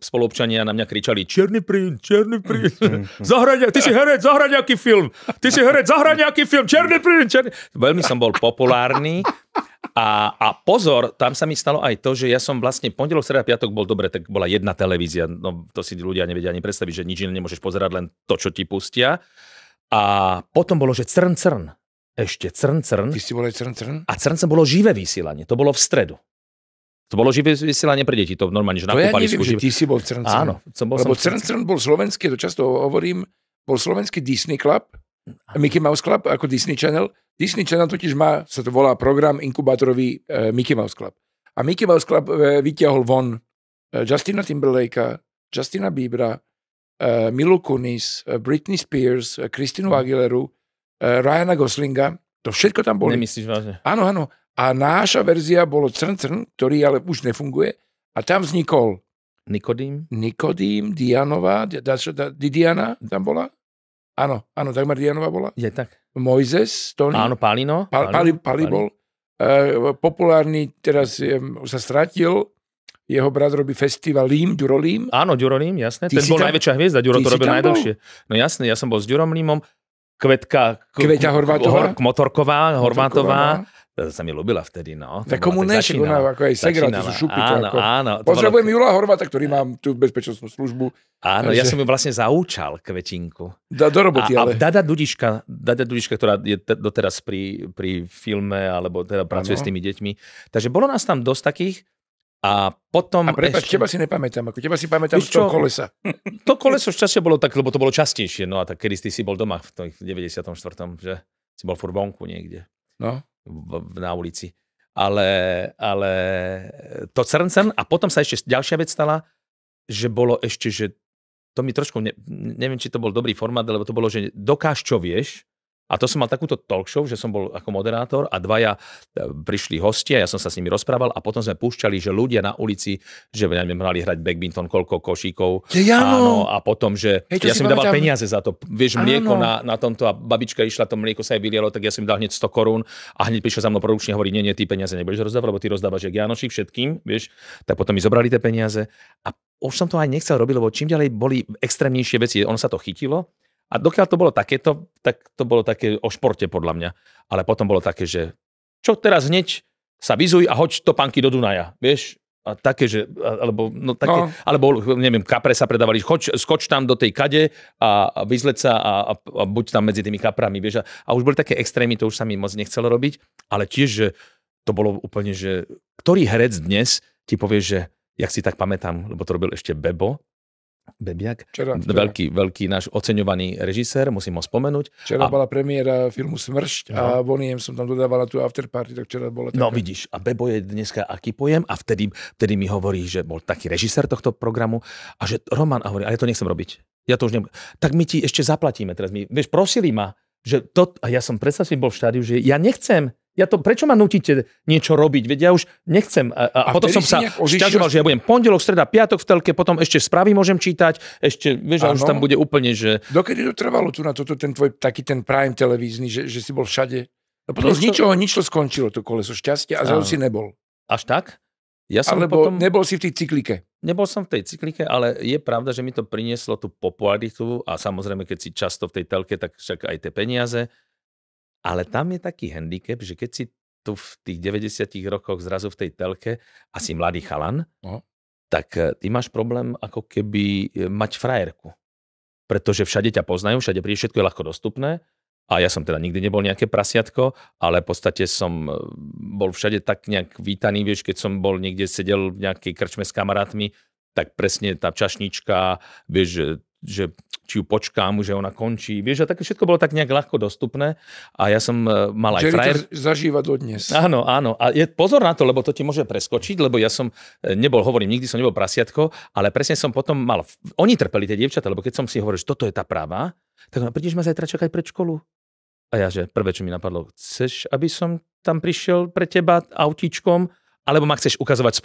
spoluobčania na mňa kričali Černý princ, Černý princ, mhm, mhm. Zahraň ty si herec, zahraň nejaký film, ty si herec, zahraň nejaký film, Černý princ, Černý... Veľmi som bol populárny a, a pozor, tam sa mi stalo aj to, že ja som vlastne pondelok, sreda, piatok bol dobre, tak bola jedna televízia, no to si ľudia nevedia ani predstaviť, že nič iné nemôžeš pozerať, len to, čo ti pustia. A potom bolo, že crn, crn, ešte crn, crn. Ty si bol aj crn, crn? A crn, crn bolo živé vysielanie, to bolo v stredu. To bolo živé vysielanie pre deti, to normálne, že to ja neviem, že ty si bol v crn. Áno, som bol Lebo crn bol slovenský, to často hovorím, bol slovenský Disney Club, Mickey Mouse Club ako Disney Channel. Disney Channel totiž má, sa to volá program inkubátorový e, Mickey Mouse Club. A Mickey Mouse Club e, vytiahol von e, Justina Timberlakea, Justina Biebera, e, Milu Kunis, e, Britney Spears, Kristinu e, Christinu Aguileru, Ryana Goslinga. To všetko tam boli. Nemyslíš vážne? Áno, áno. A náša verzia bolo Crn Crn, ktorý ale už nefunguje. A tam vznikol Nikodým. Nikodým, Dianová, Didiana tam bola. Áno, áno, Dagmar Dianová bola. Je tak. Mojzes, Tony. Áno, Palino. Pal, Pali, Pali, Pali bol. Uh, eh, populárny, teraz je, eh, sa stratil, jeho brat robí festival Lím, Duro Lím. Áno, Duro Lím, jasné. Ty Ten bol tam... najväčšia hviezda, Duro Ty to robil najdlhšie. No jasné, ja som bol s Durom Límom, Kvetka, k- Kveťa Horvátová. Hor, Motorková, Horvátová. Motorková. No sa mi ľúbila vtedy, no. Tak komu nešek, ona ako aj Segra, to sú šupy, Áno, to ako. áno. Pozdravujem bolo... Jula Horvata, ktorý mám tú bezpečnostnú službu. Áno, že... ja som ju vlastne zaučal kvetinku. Da, do roboty, a, ale. A Dada Dudiška, Dada Dudiška, ktorá je te, doteraz pri, pri filme, alebo teda pracuje ano. s tými deťmi. Takže bolo nás tam dosť takých, a potom... A prepáč, ešte... teba si nepamätám, ako teba si pamätám Víš z toho čo? kolesa. To koleso šťastie bolo tak, lebo to bolo častejšie, no a tak kedy si bol doma v tom 94. že si bol furt vonku niekde. No v, na ulici. Ale, ale to crncen a potom sa ešte ďalšia vec stala, že bolo ešte, že to mi trošku, ne, neviem, či to bol dobrý formát, lebo to bolo, že dokáž, čo vieš, a to som mal takúto talk show, že som bol ako moderátor a dvaja e, prišli hostia, ja som sa s nimi rozprával a potom sme púšťali, že ľudia na ulici, že neviem, mali hrať badminton, koľko košíkov. Ja, áno. No. A potom, že Hej, ja som im dával tam... peniaze za to. Vieš, mlieko na, na, tomto a babička išla, to mlieko sa jej vylielo, tak ja som im dal hneď 100 korún a hneď prišiel za mnou produkčne a hovorí, nie, nie, ty peniaze nebudeš rozdávať, lebo ty rozdávaš že Janošik všetkým, vieš. Tak potom mi zobrali tie peniaze a už som to aj nechcel robiť, lebo čím ďalej boli extrémnejšie veci. Ono sa to chytilo a dokiaľ to bolo takéto, tak to bolo také o športe podľa mňa. Ale potom bolo také, že čo teraz hneď sa vyzuj a hoď panky do Dunaja. Vieš, a také, že, alebo, no, také, no. alebo neviem, kapre sa predávali, choď, skoč tam do tej kade a, a vyzleť sa a, a, a buď tam medzi tými kaprami, vieš. A, a už boli také extrémy, to už sa mi moc nechcelo robiť, ale tiež, že to bolo úplne, že ktorý herec dnes ti povie, že, jak si tak pamätám, lebo to robil ešte Bebo, Bebiak, včera, včera. veľký, veľký náš oceňovaný režisér, musím ho spomenúť. Včera a... bola premiéra filmu Smršť no. a Boniem som tam dodávala tú afterparty, tak včera bola no taká... No vidíš, a Bebo je dneska aký pojem a vtedy, vtedy mi hovorí, že bol taký režisér tohto programu a že Roman, a hovorí, ale ja to nechcem robiť. Ja to už nebudem. Tak my ti ešte zaplatíme teraz. My, vieš, prosili ma, že to, a ja som predstav si bol v štádiu, že ja nechcem, ja to, prečo ma nutíte niečo robiť? Veď ja už nechcem. A, a, a potom som sa šťažoval, že ja budem pondelok, streda, piatok v telke, potom ešte správy môžem čítať, ešte, vieš, ano. už tam bude úplne, že... Dokedy to trvalo tu na toto, ten tvoj taký ten prime televízny, že, že si bol všade? No potom Prosto... z ničoho nič to skončilo, to koleso šťastia a zrazu si nebol. Až tak? Ja som Alebo potom... nebol si v tej cyklike. Nebol som v tej cyklike, ale je pravda, že mi to prinieslo tú popularitu a samozrejme, keď si často v tej telke, tak však aj tie peniaze ale tam je taký handicap, že keď si tu v tých 90 rokoch zrazu v tej telke asi mladý chalan, no. tak eh, ty máš problém ako keby eh, mať frajerku. Pretože všade ťa poznajú, všade príde, všetko je ľahko dostupné. A ja som teda nikdy nebol nejaké prasiatko, ale v podstate som eh, bol všade tak nejak vítaný, vieš, keď som bol niekde, sedel v nejakej krčme s kamarátmi, tak presne tá čašnička, vieš, že či ju počkám, že ona končí. Vieš, a také všetko bolo tak nejak ľahko dostupné a ja som e, mal aj Jerry frajer. to zažíva Áno, áno. A je, pozor na to, lebo to ti môže preskočiť, lebo ja som e, nebol, hovorím, nikdy som nebol prasiatko, ale presne som potom mal, oni trpeli tie dievčatá, lebo keď som si hovoril, že toto je tá práva, tak ona, prídeš ma zajtra čakať pred školu. A ja, že prvé, čo mi napadlo, chceš, aby som tam prišiel pre teba autíčkom alebo ma chceš ukazovať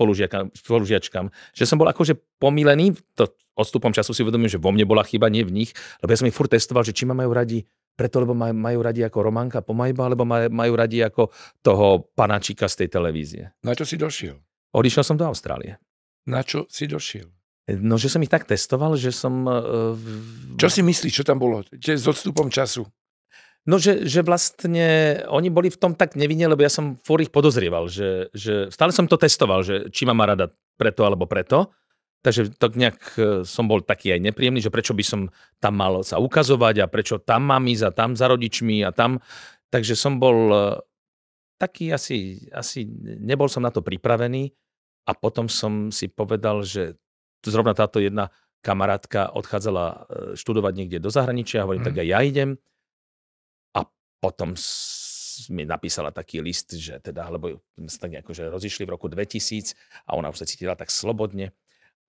spolužiačkám. Že som bol akože pomílený, to odstupom času si uvedomím, že vo mne bola chyba, nie v nich, lebo ja som ich furt testoval, že či ma majú radi preto, lebo maj, majú radi ako Románka Pomajba, alebo maj, majú radi ako toho panačíka z tej televízie. Na čo si došiel? Odišiel som do Austrálie. Na čo si došiel? No, že som ich tak testoval, že som... Uh, čo si myslíš, čo tam bolo? Čiže s odstupom času. No, že, že vlastne oni boli v tom tak nevinne, lebo ja som fúr ich podozrieval, že, že stále som to testoval, že či ma má rada preto alebo preto. Takže tak nejak e, som bol taký aj nepríjemný, že prečo by som tam mal sa ukazovať a prečo tam mám ísť a tam za rodičmi a tam. Takže som bol e, taký asi, asi nebol som na to pripravený a potom som si povedal, že zrovna táto jedna kamarátka odchádzala e, študovať niekde do zahraničia, a hovorím, mm. tak aj ja idem potom mi napísala taký list, že teda, lebo sme sa tak nejako, že rozišli v roku 2000 a ona už sa cítila tak slobodne.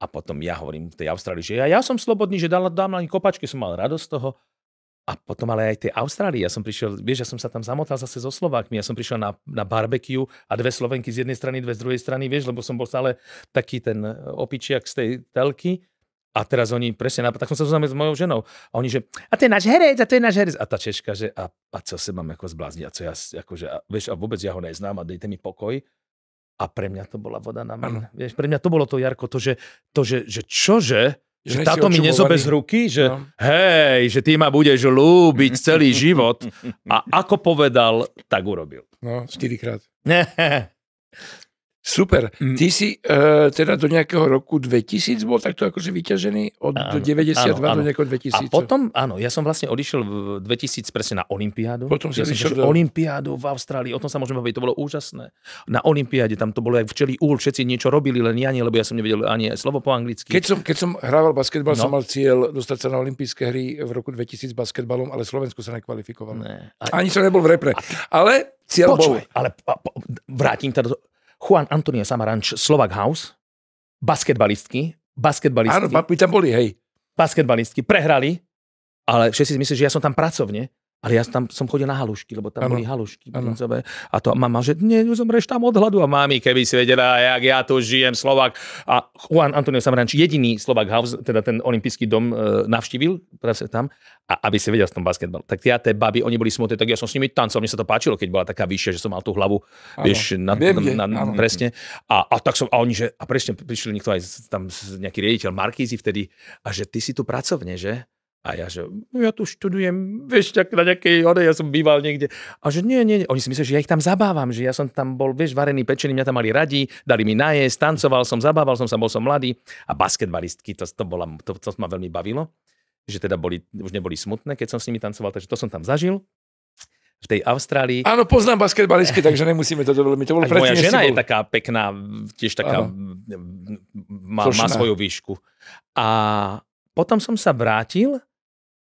A potom ja hovorím v tej Austrálii, že ja, ja som slobodný, že dala, dám len kopačky, som mal radosť z toho. A potom ale aj tej Austrálii, ja som prišiel, vieš, ja som sa tam zamotal zase so Slovákmi, ja som prišiel na, na barbecue a dve Slovenky z jednej strany, dve z druhej strany, vieš, lebo som bol stále taký ten opičiak z tej telky. A teraz oni presne, tak som sa zoznámil s mojou ženou. A oni, že a to je náš herec, a to je náš herec. A tá Češka, že a, a co sa mám ako zblázniť, a co ja, akože, a, vieš, a vôbec ja ho neznám a dejte mi pokoj. A pre mňa to bola voda na mňa. Vieš, pre mňa to bolo to, Jarko, to, že, to, že, že čože, že, že táto mi nezobe z ruky, že no. hej, že ty ma budeš lúbiť celý život. A ako povedal, tak urobil. No, štyrikrát. Super. Mm. Ty si uh, teda do nejakého roku 2000 bol takto akože vyťažený od áno, 92 áno, do nejakého 2000. A potom, áno, ja som vlastne odišiel v 2000 presne na Olympiádu. Potom si ja odišiel do... Olympiádu v Austrálii, o tom sa môžeme baviť, to bolo úžasné. Na Olympiáde, tam to bolo aj včeli úl, všetci niečo robili, len ja nie, lebo ja som nevedel ani slovo po anglicky. Keď som, keď som hrával basketbal, no. som mal cieľ dostať sa na Olympijské hry v roku 2000 basketbalom, ale Slovensko sa nekvalifikovalo. Ne. Ani som nebol v repre. Ale cieľ Počuaj, bol. ale vrátim teda do. Juan Antonio Samaranč, Slovak House, basketbalistky, basketbalistky. Áno, papi tam boli, hej. Basketbalistky, prehrali, ale všetci si myslí, že ja som tam pracovne, ale ja tam som chodil na halušky, lebo tam ano. boli halušky A to mama, že nie, zomreš tam od hladu. A mami, keby si vedela, jak ja tu žijem, Slovak. A Juan Antonio Samaranč, jediný Slovak House, teda ten olimpijský dom e, navštívil, práve tam, a aby si vedel s tom basketbal. Tak ja tie baby, oni boli smutné, tak ja som s nimi tancoval, mne sa to páčilo, keď bola taká vyššia, že som mal tú hlavu, ano. vieš, na, na, na, na, na, presne. A, a, tak som, a oni, že, a presne prišli niekto aj tam, nejaký riaditeľ Markízy vtedy, a že ty si tu pracovne, že? A ja, že ja tu študujem, vieš, tak na nejakej hore, ja som býval niekde. A že nie, nie, nie. Oni si mysleli, že ja ich tam zabávam, že ja som tam bol, vieš, varený, pečený, mňa tam mali radi, dali mi najesť, tancoval som, zabával som sa, bol som mladý. A basketbalistky, to, to, bola, to, to ma veľmi bavilo, že teda boli, už neboli smutné, keď som s nimi tancoval, takže to som tam zažil v tej Austrálii. Áno, poznám basketbalistky, takže nemusíme to veľmi. To bolo Aj moja žena bol... je taká pekná, tiež taká, má, má svoju výšku. A, potom som sa vrátil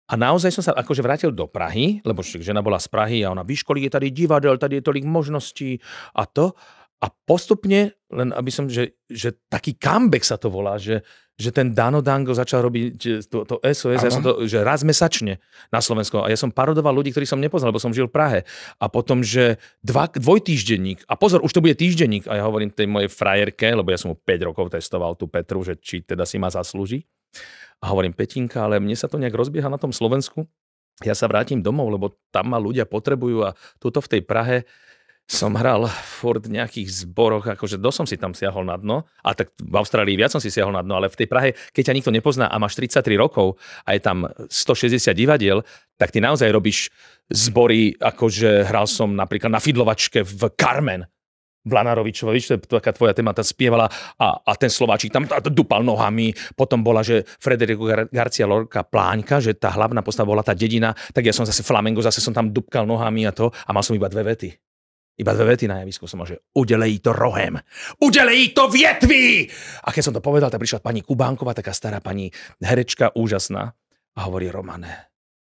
a naozaj som sa akože vrátil do Prahy, lebo žena bola z Prahy a ona vyškolí, je tady divadel, tady je tolik možností a to. A postupne, len aby som, že, že taký comeback sa to volá, že, že ten Dano Dango začal robiť e, to, to SOS, ja som to, že raz mesačne na Slovensku. A ja som parodoval ľudí, ktorých som nepoznal, lebo som žil v Prahe. A potom, že dva, dvojtýždenník. A pozor, už to bude týždenník. A ja hovorím tej mojej frajerke, lebo ja som mu 5 rokov testoval tú Petru, že či teda si ma zaslúži a hovorím, Petinka, ale mne sa to nejak rozbieha na tom Slovensku, ja sa vrátim domov, lebo tam ma ľudia potrebujú a tuto v tej Prahe som hral furt v nejakých zboroch, akože dosť som si tam siahol na dno, a tak v Austrálii viac som si siahol na dno, ale v tej Prahe, keď ťa nikto nepozná a máš 33 rokov a je tam 160 divadiel, tak ty naozaj robíš zbory, akože hral som napríklad na Fidlovačke v Carmen, Vlanarovičovi, to je taká tvoja téma, tá spievala a, a ten Slováčik tam dupal nohami. Potom bola, že Frederico Gar- Garcia Lorca Pláňka, že tá hlavná postava bola tá dedina, tak ja som zase Flamengo, zase som tam dupkal nohami a to a mal som iba dve vety. Iba dve vety na javisku som mal, že udelej to rohem, udelej to vietvi! A keď som to povedal, tak prišla pani Kubánková, taká stará pani herečka, úžasná, a hovorí Romane,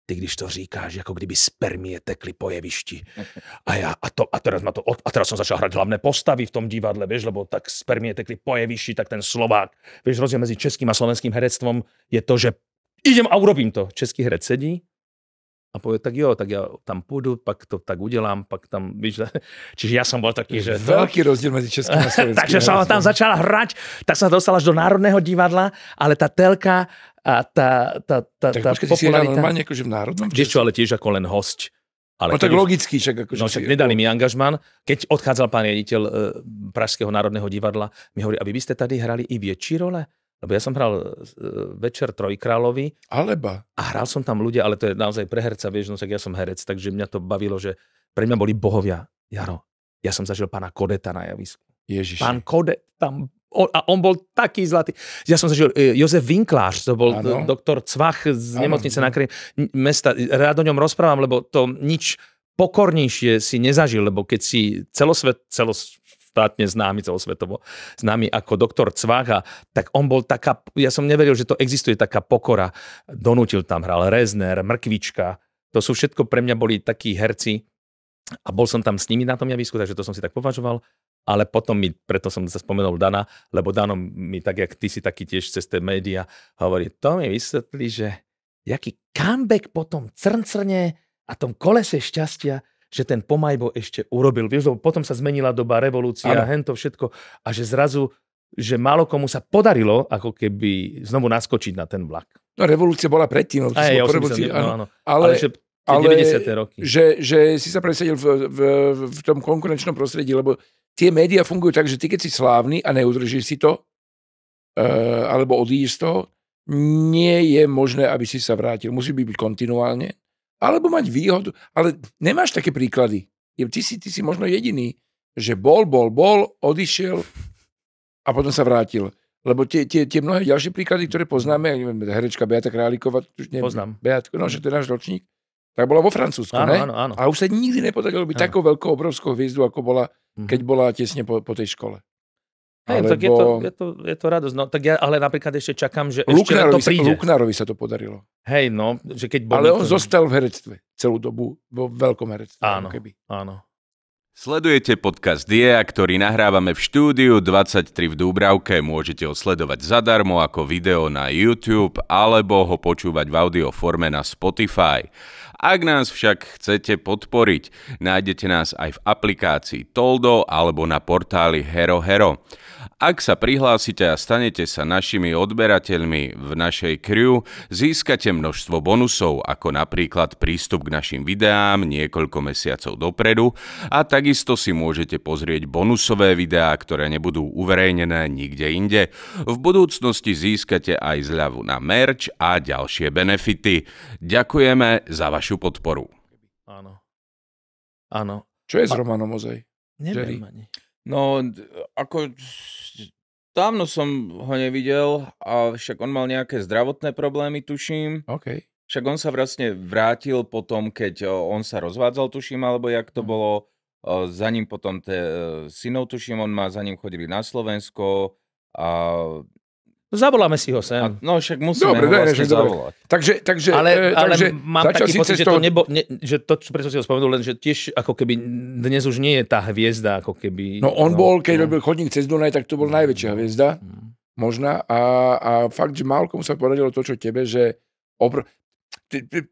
ty když to říkáš, jako kdyby spermie tekly po jevišti. A já, a, to, a teraz ma to, a teraz som začal hrať hlavné postavy v tom divadle, vieš, lebo tak spermie tekly po jevišti, tak ten Slovák. Vieš, rozdiel medzi českým a slovenským herectvom je to, že idem a urobím to. Český herec sedí, a povie, tak jo, tak ja tam pôjdu, pak to tak udelám, pak tam, víš, čiže ja som bol taký, že... Veľký to... rozdiel medzi Českým a Slovenským. Takže som tam začal hrať, tak som dostal až do Národného divadla, ale tá telka a tá, tá, tá, tak tá počkej, popularita... si hral normálne akože v Národnom? Vieš čo, ale tiež ako len hosť. Ale no tak už, logicky, však akože... No však nedali mi angažman. Keď odchádzal pán riaditeľ e, Pražského národného divadla, mi hovorí, aby vy ste tady hrali i role. Lebo ja som hral e, Večer Trojkrálovi. Aleba. A hral som tam ľudia, ale to je naozaj pre herca, vieš, no tak ja som herec, takže mňa to bavilo, že pre mňa boli bohovia. Jaro, ja som zažil pána Kodeta na javisku. Ježiši. Pán Kodet tam on, a on bol taký zlatý. Ja som zažil e, Jozef Vinkláš, to bol ano. E, doktor Cvach z ano. nemocnice na kraji mesta. Rád o ňom rozprávam, lebo to nič pokornejšie si nezažil, lebo keď si celosvet, celos, štátne známy, celosvetovo známy ako doktor Cvaha, tak on bol taká, ja som neveril, že to existuje taká pokora. Donutil tam hral Rezner, Mrkvička, to sú všetko pre mňa boli takí herci a bol som tam s nimi na tom javisku, takže to som si tak považoval ale potom mi, preto som sa spomenul Dana, lebo Dano mi tak, jak ty si taký tiež cez tie médiá, hovorí, to mi vysvetli, že jaký comeback po tom crncrne a tom kolese šťastia, že ten Pomajbo ešte urobil. Vieš, lebo potom sa zmenila doba revolúcia, ano. hento všetko a že zrazu že málo komu sa podarilo ako keby znovu naskočiť na ten vlak. No, revolúcia bola predtým. Aj, ja, revolúcia, áno, no, áno. Ale, ale že ale 90. roky. Že, že si sa presadil v, v, v tom konkurenčnom prostredí, lebo tie médiá fungujú tak, že ty keď si slávny a neudržíš si to, uh, alebo odídeš z toho, nie je možné, aby si sa vrátil. Musí byť kontinuálne alebo mať výhodu. Ale nemáš také príklady. Ty si, ty si možno jediný, že bol, bol, bol, odišiel a potom sa vrátil. Lebo tie, tie, tie mnohé ďalšie príklady, ktoré poznáme, ja neviem, herečka Beata Králiková, už neviem, Poznám. Beatko, no, že to je náš ročník, tak bola vo Francúzsku, áno, ne? Áno, áno. A už sa nikdy nepodarilo byť takou veľkou obrovskou hviezdu, ako bola, keď mhm. bola tesne po, po tej škole. Hey, Alebo... tak je to, je, to, je to radosť. No, tak ja ale napríklad ešte čakám, že ešte to príde. Sa, Luknárovi sa to podarilo. Hej, no. Že keď bol ale on to... zostal v herectve celú dobu, vo veľkom herectve. Áno, keby. áno. Sledujete podcast DIA, ktorý nahrávame v štúdiu 23 v Dúbravke. Môžete ho sledovať zadarmo ako video na YouTube alebo ho počúvať v forme na Spotify. Ak nás však chcete podporiť, nájdete nás aj v aplikácii Toldo alebo na portáli Hero Hero. Ak sa prihlásite a stanete sa našimi odberateľmi v našej crew, získate množstvo bonusov, ako napríklad prístup k našim videám niekoľko mesiacov dopredu a takisto si môžete pozrieť bonusové videá, ktoré nebudú uverejnené nikde inde. V budúcnosti získate aj zľavu na merch a ďalšie benefity. Ďakujeme za vašu podporu. Áno. Áno. Čo je s Romanom Ozej? Neviem ani. No, ako dávno som ho nevidel a však on mal nejaké zdravotné problémy, tuším. OK. Však on sa vlastne vrátil potom, keď on sa rozvádzal, tuším, alebo jak to mhm. bolo. Za ním potom te, e, synov, tuším, on má, za ním chodili na Slovensko a Zavoláme si ho sem. A, no však musíme dobre, ho daj, vlastne dobre. zavolať. Takže, takže, ale, e, ale takže mám taký pocit, cestou... že to, nebo, ne, že to čo, preto si ho spomenul, len že tiež ako keby dnes už nie je tá hviezda, ako keby... No on no, bol, keď no. robil chodník cez Dunaj, tak to bol mm. najväčšia hviezda, mm. možná. A, a fakt, že málkom sa poradilo to, čo tebe, že opr-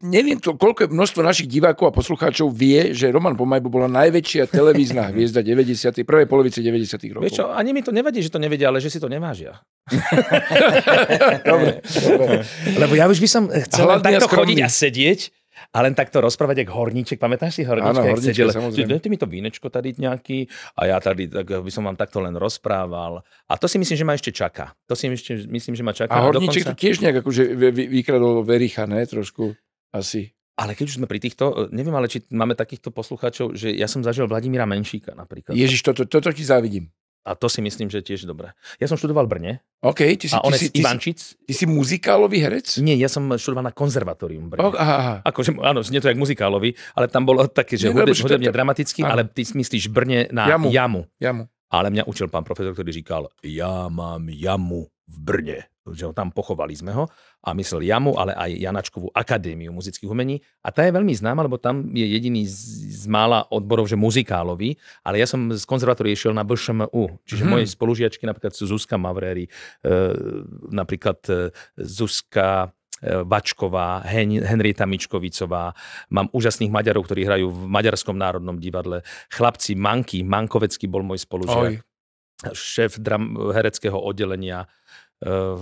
neviem to, koľko množstvo našich divákov a poslucháčov vie, že Roman Pomajbo bola najväčšia televízna hviezda 90. prvej polovice 90. rokov. Vieš čo, ani mi to nevadí, že to nevedia, ale že si to nevážia. dobre, dobre. Lebo ja už by som chcel takto chodiť a sedieť a len takto rozprávať, jak horníček. Pamätáš si horníček? Áno, horníček, chcete, dajte mi to vínečko tady nejaký a ja tady tak by som vám takto len rozprával. A to si myslím, že ma ešte čaká. To si ešte myslím, že ma čaká. A horníček dokonca... to tiež nejak akože vykradol Vericha, ne? Trošku asi. Ale keď už sme pri týchto, e, neviem ale, či máme takýchto poslucháčov, že ja som zažil Vladimíra Menšíka napríklad. Ježiš, toto, toto ti závidím. A to si myslím, že tiež dobré. Ja som študoval v Brne. OK, ty si, a on ty si, ty si, Ty si muzikálový herec? Nie, ja som študoval na konzervatórium v Brne. Oh, aha, aha. že, akože, áno, znie to jak muzikálový, ale tam bolo také, že hudeb, hudebne tak... áno. ale ty myslíš Brne na jamu. jamu. jamu. Ale mňa učil pán profesor, ktorý říkal, ja mám jamu v Brne, že ho tam pochovali sme ho a myslel Jamu, ale aj Janačkovú akadémiu muzických umení a tá je veľmi známa, lebo tam je jediný z, z mála odborov, že muzikálový, ale ja som z konzervatórie šiel na BŠMU, čiže hmm. moje spolužiačky napríklad sú Zuzka Mavréry, e, napríklad e, Zuzka Vačková, e, Hen- Henrieta Mičkovicová. Mám úžasných Maďarov, ktorí hrajú v Maďarskom národnom divadle. Chlapci Manky, Mankovecký bol môj spolužiak. Oj šéf dram, hereckého oddelenia. Eh,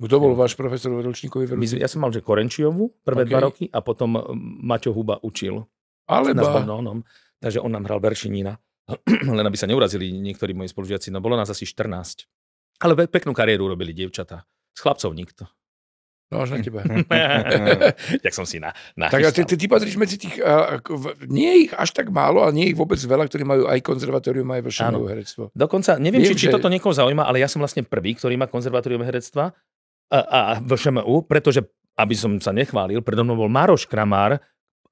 Kto bol váš profesor v ročníkovi? Ja som mal, že Korenčiovu prvé okay. dva roky a potom eh, Maťo Huba učil. Ale na no, no. takže on nám hral Beršinina. Len aby sa neurazili niektorí moji spolužiaci, no bolo nás asi 14. Ale peknú kariéru robili dievčatá. S chlapcov nikto. No až na teba. tak som si na, na Tak ty, ty patríš medzi tých, uh, nie ich až tak málo, ale nie ich vôbec veľa, ktorí majú aj konzervatórium, aj vršenú herectvo. Dokonca, neviem, Viem, či, že... či toto niekoho zaujíma, ale ja som vlastne prvý, ktorý má konzervatórium herectva a, a VŠMU, pretože, aby som sa nechválil, predo mnou bol Maroš Kramár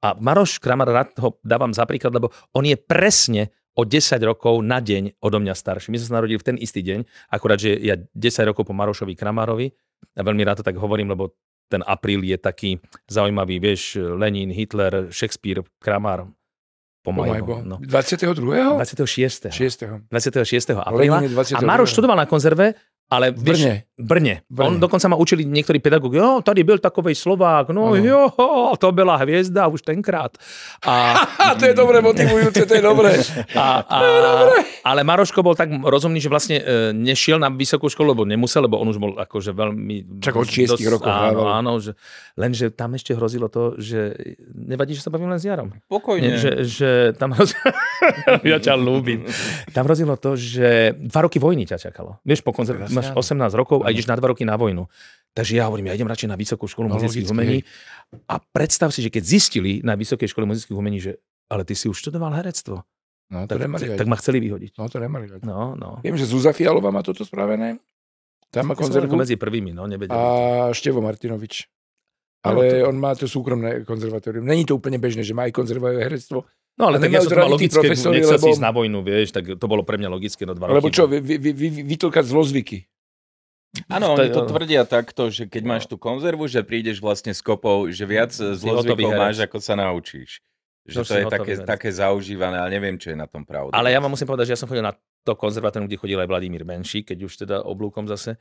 a Maroš Kramár, rád ho dávam za príklad, lebo on je presne o 10 rokov na deň odo mňa starší. My sme sa narodili v ten istý deň, akurát, že ja 10 rokov po Marošovi Kramárovi, ja veľmi rád to tak hovorím, lebo ten apríl je taký zaujímavý, vieš, Lenin, Hitler, Shakespeare, Kramar, Pomajbo. No. 22. 26. 6. 26. apríla. A Maroš študoval na konzerve ale v Brne. Vieš, Brne. Brne. On dokonca ma učili niektorí pedagógi, jo, tady byl takovej Slovák, no uh jo, to byla hviezda už tenkrát. A... to je dobre motivujúce, to je dobre. A, a, to je dobre. Ale Maroško bol tak rozumný, že vlastne e, nešiel na vysokú školu, lebo nemusel, lebo on už bol akože veľmi... Čak od 6 rokov. Áno, áno, že, lenže tam ešte hrozilo to, že nevadí, že sa bavím len s Jarom. Pokojne. že, že tam hrozilo... ja ťa ľúbim. Tam hrozilo to, že dva roky vojny ťa čakalo. Vieš, po koncertu máš 18 rokov a ideš na dva roky na vojnu. Takže ja hovorím, ja idem radšej na Vysokú školu no, muzických umení. A predstav si, že keď zistili na Vysokej škole muzických umení, že ale ty si už študoval herectvo. No, to tak, nemali tak, tak ma chceli vyhodiť. No, to nemali radi. No, no. Viem, že Zuza Fialová má toto spravené. Tam má konzervu. medzi prvými, no, nevedel. A Števo Martinovič. No, ale no, to... on má to súkromné konzervatórium. Není to úplne bežné, že má aj konzervové herectvo No ale tak ja som to mal logické, sa lebo... si ísť na vojnu, vieš, tak to bolo pre mňa logické na dva roky. Lebo čo, no. vy, vy, vy, vytlkať zlozvyky. Áno, oni to tvrdia takto, že keď máš tú konzervu, že prídeš vlastne s kopou, že viac zlozvykov mm, máš, ako sa naučíš. Že to, to je také, také zaužívané, ale neviem, čo je na tom pravda. Ale ja vám musím povedať, že ja som chodil na to konzervatórium, kde chodil aj Vladimír Benší, keď už teda oblúkom zase.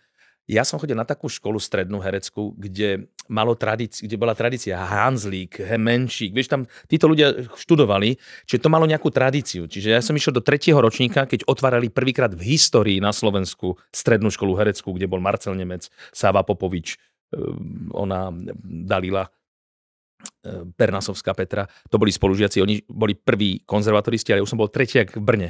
Ja som chodil na takú školu strednú hereckú, kde, malo tradíci- kde bola tradícia Hanslík, Hemenšík, vieš, tam títo ľudia študovali, čiže to malo nejakú tradíciu. Čiže ja som išiel do tretieho ročníka, keď otvárali prvýkrát v histórii na Slovensku strednú školu hereckú, kde bol Marcel Nemec, Sáva Popovič, ehm, ona Dalila ehm, Pernasovská Petra, to boli spolužiaci, oni boli prví konzervatoristi, ale už som bol tretiak v Brne.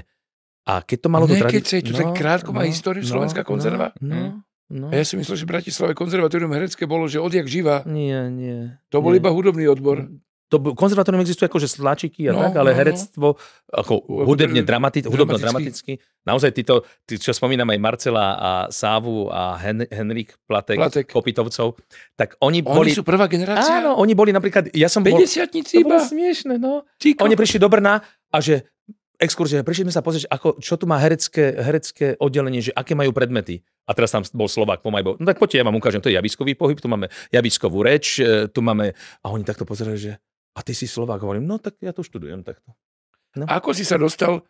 A keď to malo... Niekedy sa je tu no, tak krátko má no, históriu no, Slovenská no, konzerva? No, no. No. A ja si myslel, že v Bratislave konzervatórium herecké bolo, že odjak živa. Nie, nie. To bol nie. iba hudobný odbor. To, konzervatórium existuje akože slačiky a no, tak, ale no, no. herectvo, ako hudebne dramati- hudobno-dramaticky, naozaj títo, tí, čo spomínam aj Marcela a Sávu a Hen- Henrik Platek, Platek, Kopitovcov, tak oni, oni boli... Oni sú prvá generácia? Áno, oni boli napríklad... Ja som 50 bol, iba? To bolo smiešne, no. Tíko. Oni prišli do Brna a že exkurzie, prišli sme sa pozrieť, ako, čo tu má herecké, herecké oddelenie, že aké majú predmety. A teraz tam bol Slovák bol. No tak poďte, ja vám ukážem, to je javiskový pohyb, tu máme javiskovú reč, e, tu máme... A oni takto pozerali, že a ty si Slovák. Hovorím, no tak ja to študujem takto. No. A ako si sa dostal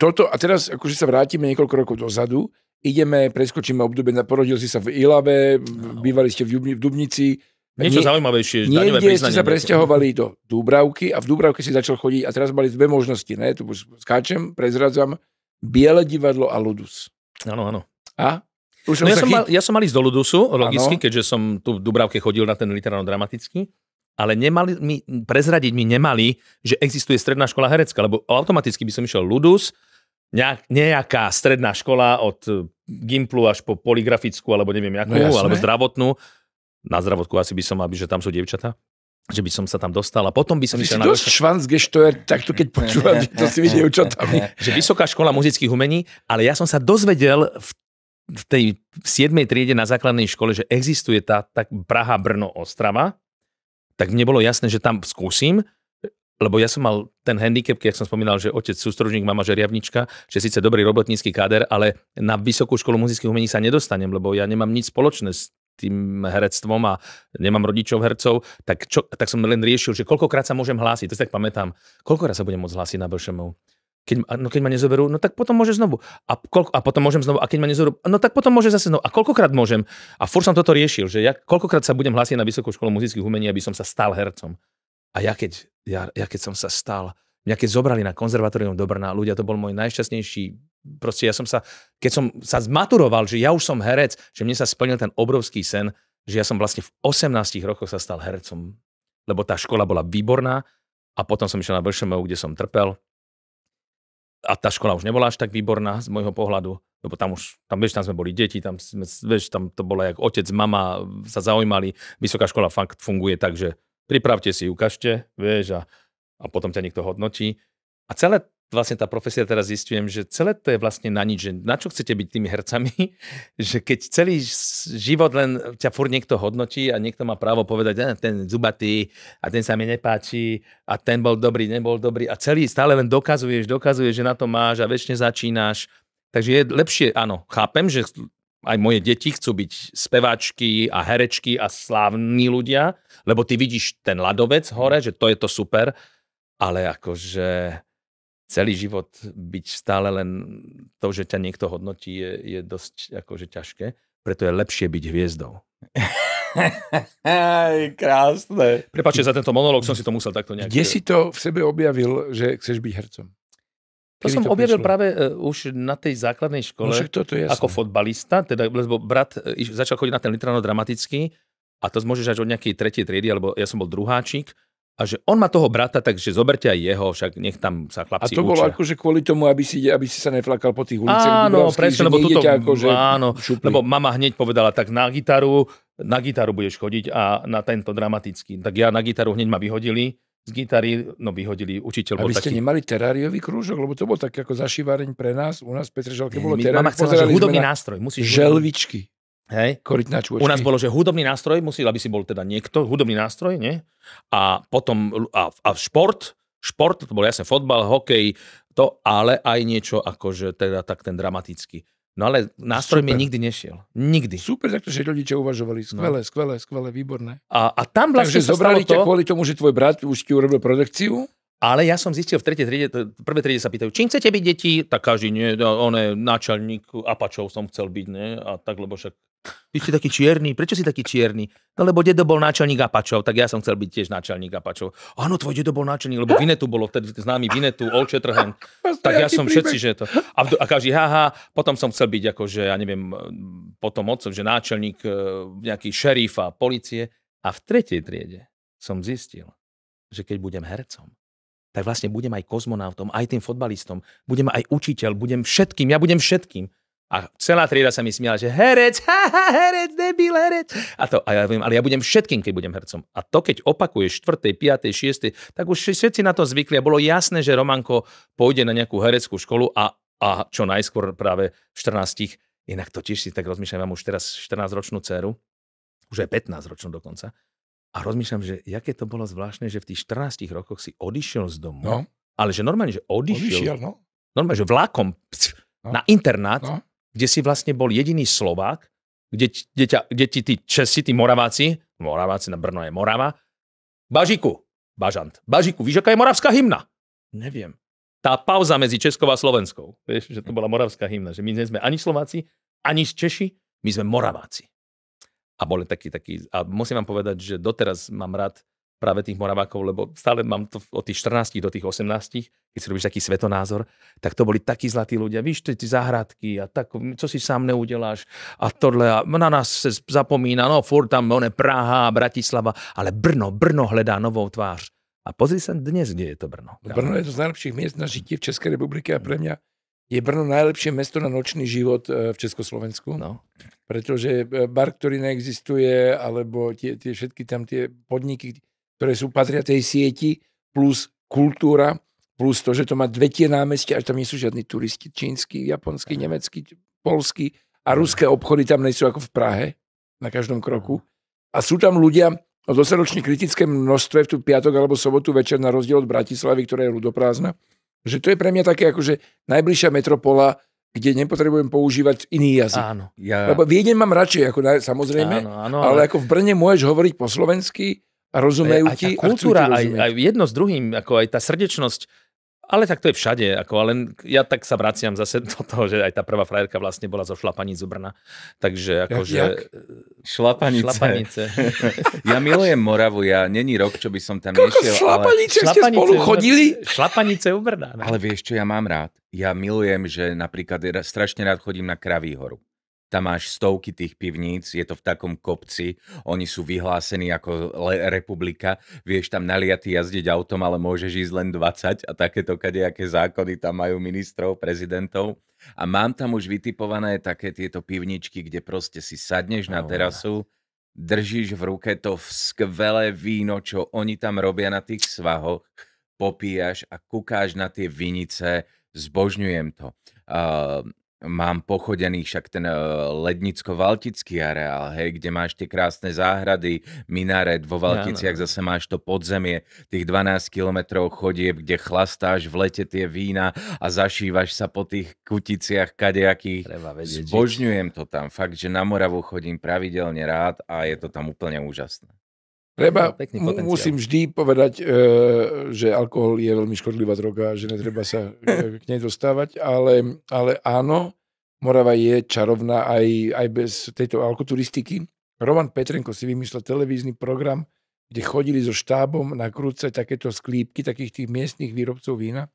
toto, a teraz akože sa vrátime niekoľko rokov dozadu, ideme, preskočíme obdobie, porodil si sa v Ilave, no. bývali ste v, Dubnici, Niečo nie, zaujímavejšie. Niekde ste sa presťahovali do Dúbravky a v Dúbravke si začal chodiť a teraz mali dve možnosti. Ne? Tu skáčem, prezradzam. Biele divadlo a Ludus. Áno, áno. A? Už no ja, som mal, ja som mal ísť do Ludusu, logicky, ano. keďže som tu v Dubravke chodil na ten literárno-dramatický, ale nemali mi, prezradiť mi nemali, že existuje stredná škola herecká, lebo automaticky by som išiel Ludus, nejak, nejaká stredná škola od Gimplu až po poligrafickú, alebo neviem jakú, no, alebo zdravotnú, na zdravotku asi by som aby že tam sú dievčatá že by som sa tam dostal a potom by som Ty si Dosť švanc tak to keď počúvam, že to si vidie učatami. Že Vysoká škola muzických umení, ale ja som sa dozvedel v v tej 7. triede na základnej škole, že existuje tá tak Praha, Brno, Ostrava, tak mne bolo jasné, že tam skúsim, lebo ja som mal ten handicap, keď som spomínal, že otec sústružník, mama žeriavnička, že síce dobrý robotnícky káder, ale na vysokú školu muzických umení sa nedostanem, lebo ja nemám nič spoločné s tým herectvom a nemám rodičov hercov, tak, čo, tak som len riešil, že koľkokrát sa môžem hlásiť, to si tak pamätám, koľkokrát sa budem môcť hlásiť na BŠMU. Keď, no keď ma nezoberú, no tak potom môže znovu. A, koľko, a potom môžem znovu. A keď ma nezoberú, no tak potom môže zase znovu. A koľkokrát môžem? A furt som toto riešil, že ja koľkokrát sa budem hlásiť na Vysokú školu muzických umení, aby som sa stal hercom. A ja keď, ja, ja keď som sa stal, mňa keď zobrali na konzervatórium do Brna, ľudia, to bol môj najšťastnejší proste ja som sa, keď som sa zmaturoval, že ja už som herec, že mne sa splnil ten obrovský sen, že ja som vlastne v 18 rokoch sa stal hercom, lebo tá škola bola výborná a potom som išiel na VŠMU, kde som trpel. A tá škola už nebola až tak výborná z môjho pohľadu, lebo tam už, tam, vieš, tam sme boli deti, tam, sme, vieš, tam to bolo, jak otec, mama sa zaujímali. Vysoká škola fakt funguje tak, že pripravte si, ukážte, vieš, a, a potom ťa niekto hodnotí. A celé vlastne tá profesia teraz zistujem, že celé to je vlastne na nič, že na čo chcete byť tými hercami, že keď celý život len ťa fur niekto hodnotí a niekto má právo povedať, že eh, ten zubatý a ten sa mi nepáči a ten bol dobrý, nebol dobrý a celý stále len dokazuješ, dokazuješ, že na to máš a väčšine začínaš. Takže je lepšie, áno, chápem, že aj moje deti chcú byť speváčky a herečky a slávni ľudia, lebo ty vidíš ten ľadovec hore, že to je to super, ale akože celý život byť stále len to, že ťa niekto hodnotí, je, je dosť akože ťažké. Preto je lepšie byť hviezdou. Aj, krásne. Prepačte za tento monológ, som si to musel takto nejak... Kde eh, si to v sebe objavil, že chceš byť hercom? To Kedy som to objavil prišlo? práve uh, už na tej základnej škole no, toto je ako fotbalista, teda, lebo brat eh, začal chodiť na ten litrano dramatický a to môžeš až od nejakej tretej triedy, alebo ja som bol druháčik a že on má toho brata, takže zoberte aj jeho, však nech tam sa chlapci A to bolo akože kvôli tomu, aby si, aby si sa neflakal po tých uliciach Áno, presne, lebo tuto, ako, že áno, lebo mama hneď povedala, tak na gitaru, na gitaru budeš chodiť a na tento dramatický. Tak ja na gitaru hneď ma vyhodili, z gitary, no vyhodili učiteľ. A vy ste taký... nemali teráriový krúžok, lebo to bol tak ako zašivareň pre nás, u nás v Petržalke bolo teráriový. Mama chcela, že hudobný na... nástroj. Musíš želvičky. Hej. U nás bolo, že hudobný nástroj, musel, aby si bol teda niekto, hudobný nástroj, nie? A potom, a, a šport, šport, to bol jasne fotbal, hokej, to, ale aj niečo akože teda tak ten dramatický. No ale nástroj Super. mi nikdy nešiel. Nikdy. Super, to, že rodičia uvažovali. No. Skvelé, no. skvelé, skvelé, výborné. A, a tam vlastne Takže zobrali ťa to, kvôli tomu, že tvoj brat už ti urobil produkciu? Ale ja som zistil v tretej triede, prvé triede sa pýtajú, čím chcete byť deti? Tak každý, nie, no, on je náčelník, apačov som chcel byť, ne? A tak, lebo však vy ste taký čierny, prečo si taký čierny? No lebo dedo bol náčelník Apačov, tak ja som chcel byť tiež náčelník Apačov. Áno, tvoj dedo bol náčelník, lebo Vinetu bolo vtedy známy Vinetu, Old Shatterhand. tak ja som príbeh. všetci, že to. A, a každý, haha, potom som chcel byť že akože, ja neviem, potom otcov, že náčelník e, nejaký šerif a policie. A v tretej triede som zistil, že keď budem hercom, tak vlastne budem aj kozmonautom, aj tým fotbalistom, budem aj učiteľ, budem všetkým, ja budem všetkým. A celá trieda sa mi smiala, že herec, ha, ha, herec, debil, herec. A, to, a ja viem, ale ja budem všetkým, keď budem hercom. A to, keď opakuješ 4., 5., 6., tak už všetci na to zvykli a bolo jasné, že Romanko pôjde na nejakú hereckú školu a, a čo najskôr práve v 14. Inak totiž si tak rozmýšľam, mám už teraz 14-ročnú dceru, už aj 15-ročnú dokonca. A rozmýšľam, že jaké to bolo zvláštne, že v tých 14 rokoch si odišiel z domu. No. Ale že normálne, že odišiel. odišiel no. Normálne, že vlákom pst, no. na internát. No kde si vlastne bol jediný Slovák, kde, kde, ťa, kde ti tí Česi, tí Moraváci, Moraváci na Brno je Morava, Bažiku, Bažant, Bažiku, víš, aká je moravská hymna? Neviem. Tá pauza medzi Českou a Slovenskou, vieš, že to bola moravská hymna, že my nie sme ani Slováci, ani Češi, my sme Moraváci. A boli takí, takí, a musím vám povedať, že doteraz mám rád práve tých Moravákov, lebo stále mám to od tých 14 do tých 18, keď si robíš taký svetonázor, tak to boli takí zlatí ľudia, víš, tie záhradky a tak, co si sám neudeláš a tohle a na nás sa zapomína, no furt tam one Praha, Bratislava, ale Brno, Brno hledá novou tvář. A pozri sa dnes, kde je to Brno. No, Brno je to z najlepších miest na žitie v Českej republike a no. pre mňa je Brno najlepšie mesto na nočný život e, v Československu. No. Pretože e, bar, ktorý neexistuje, alebo tie, tie všetky tam tie podniky, ktoré sú patria tej sieti, plus kultúra, plus to, že to má dve tie námestia, až tam nie sú žiadni turisti, čínsky, japonský, nemecký, polský a ruské obchody tam nejsú ako v Prahe, na každom kroku. A sú tam ľudia o no dosadočne kritické množstve v tú piatok alebo sobotu večer na rozdiel od Bratislavy, ktorá je ľudoprázdna. Že to je pre mňa také akože najbližšia metropola, kde nepotrebujem používať iný jazyk. Áno, ja... Lebo Viedeň mám radšej, ako na, samozrejme, áno, áno, ale, ale ako v Brne môžeš hovoriť po slovensky, rozumejú aj, aj ti. Tá kultúra, aj, aj jedno s druhým, ako aj tá srdečnosť, ale tak to je všade, ako len ja tak sa vraciam zase do toho, že aj tá prvá frajerka vlastne bola zo šlapaníc z Brna. Takže akože... Jak? E, šlapanice. šlapanice. ja milujem Moravu, ja není rok, čo by som tam Koľko nešiel. Šlapanice, ale... šlapanice ste spolu chodili? Šlapanice u Brna. Ne? No. Ale vieš, čo ja mám rád? Ja milujem, že napríklad strašne rád chodím na Kravý horu tam máš stovky tých pivníc, je to v takom kopci, oni sú vyhlásení ako le- republika, vieš tam naliaty jazdiť autom, ale môžeš ísť len 20 a takéto kadejaké zákony tam majú ministrov, prezidentov. A mám tam už vytipované také tieto pivničky, kde proste si sadneš na terasu, držíš v ruke to skvelé víno, čo oni tam robia na tých svahoch, popíjaš a kukáš na tie vinice, zbožňujem to. Uh, Mám pochodený však ten eh, lednicko-valtický areál, hej, kde máš tie krásne záhrady, minaret, vo Valticiach ja, no. zase máš to podzemie, tých 12 kilometrov chodieb, kde chlastáš v lete tie vína a zašívaš sa po tých kuticiach kadejakých. Treba vedieť, Zbožňujem to tam, fakt, že na Moravu chodím pravidelne rád a je to tam úplne úžasné. Treba, musím vždy povedať, e, že alkohol je veľmi škodlivá droga, že netreba sa e, k nej dostávať, ale, ale áno, Morava je čarovná aj, aj bez tejto alkoturistiky. Roman Petrenko si vymyslel televízny program, kde chodili so štábom na krúce takéto sklípky takých tých miestnych výrobcov vína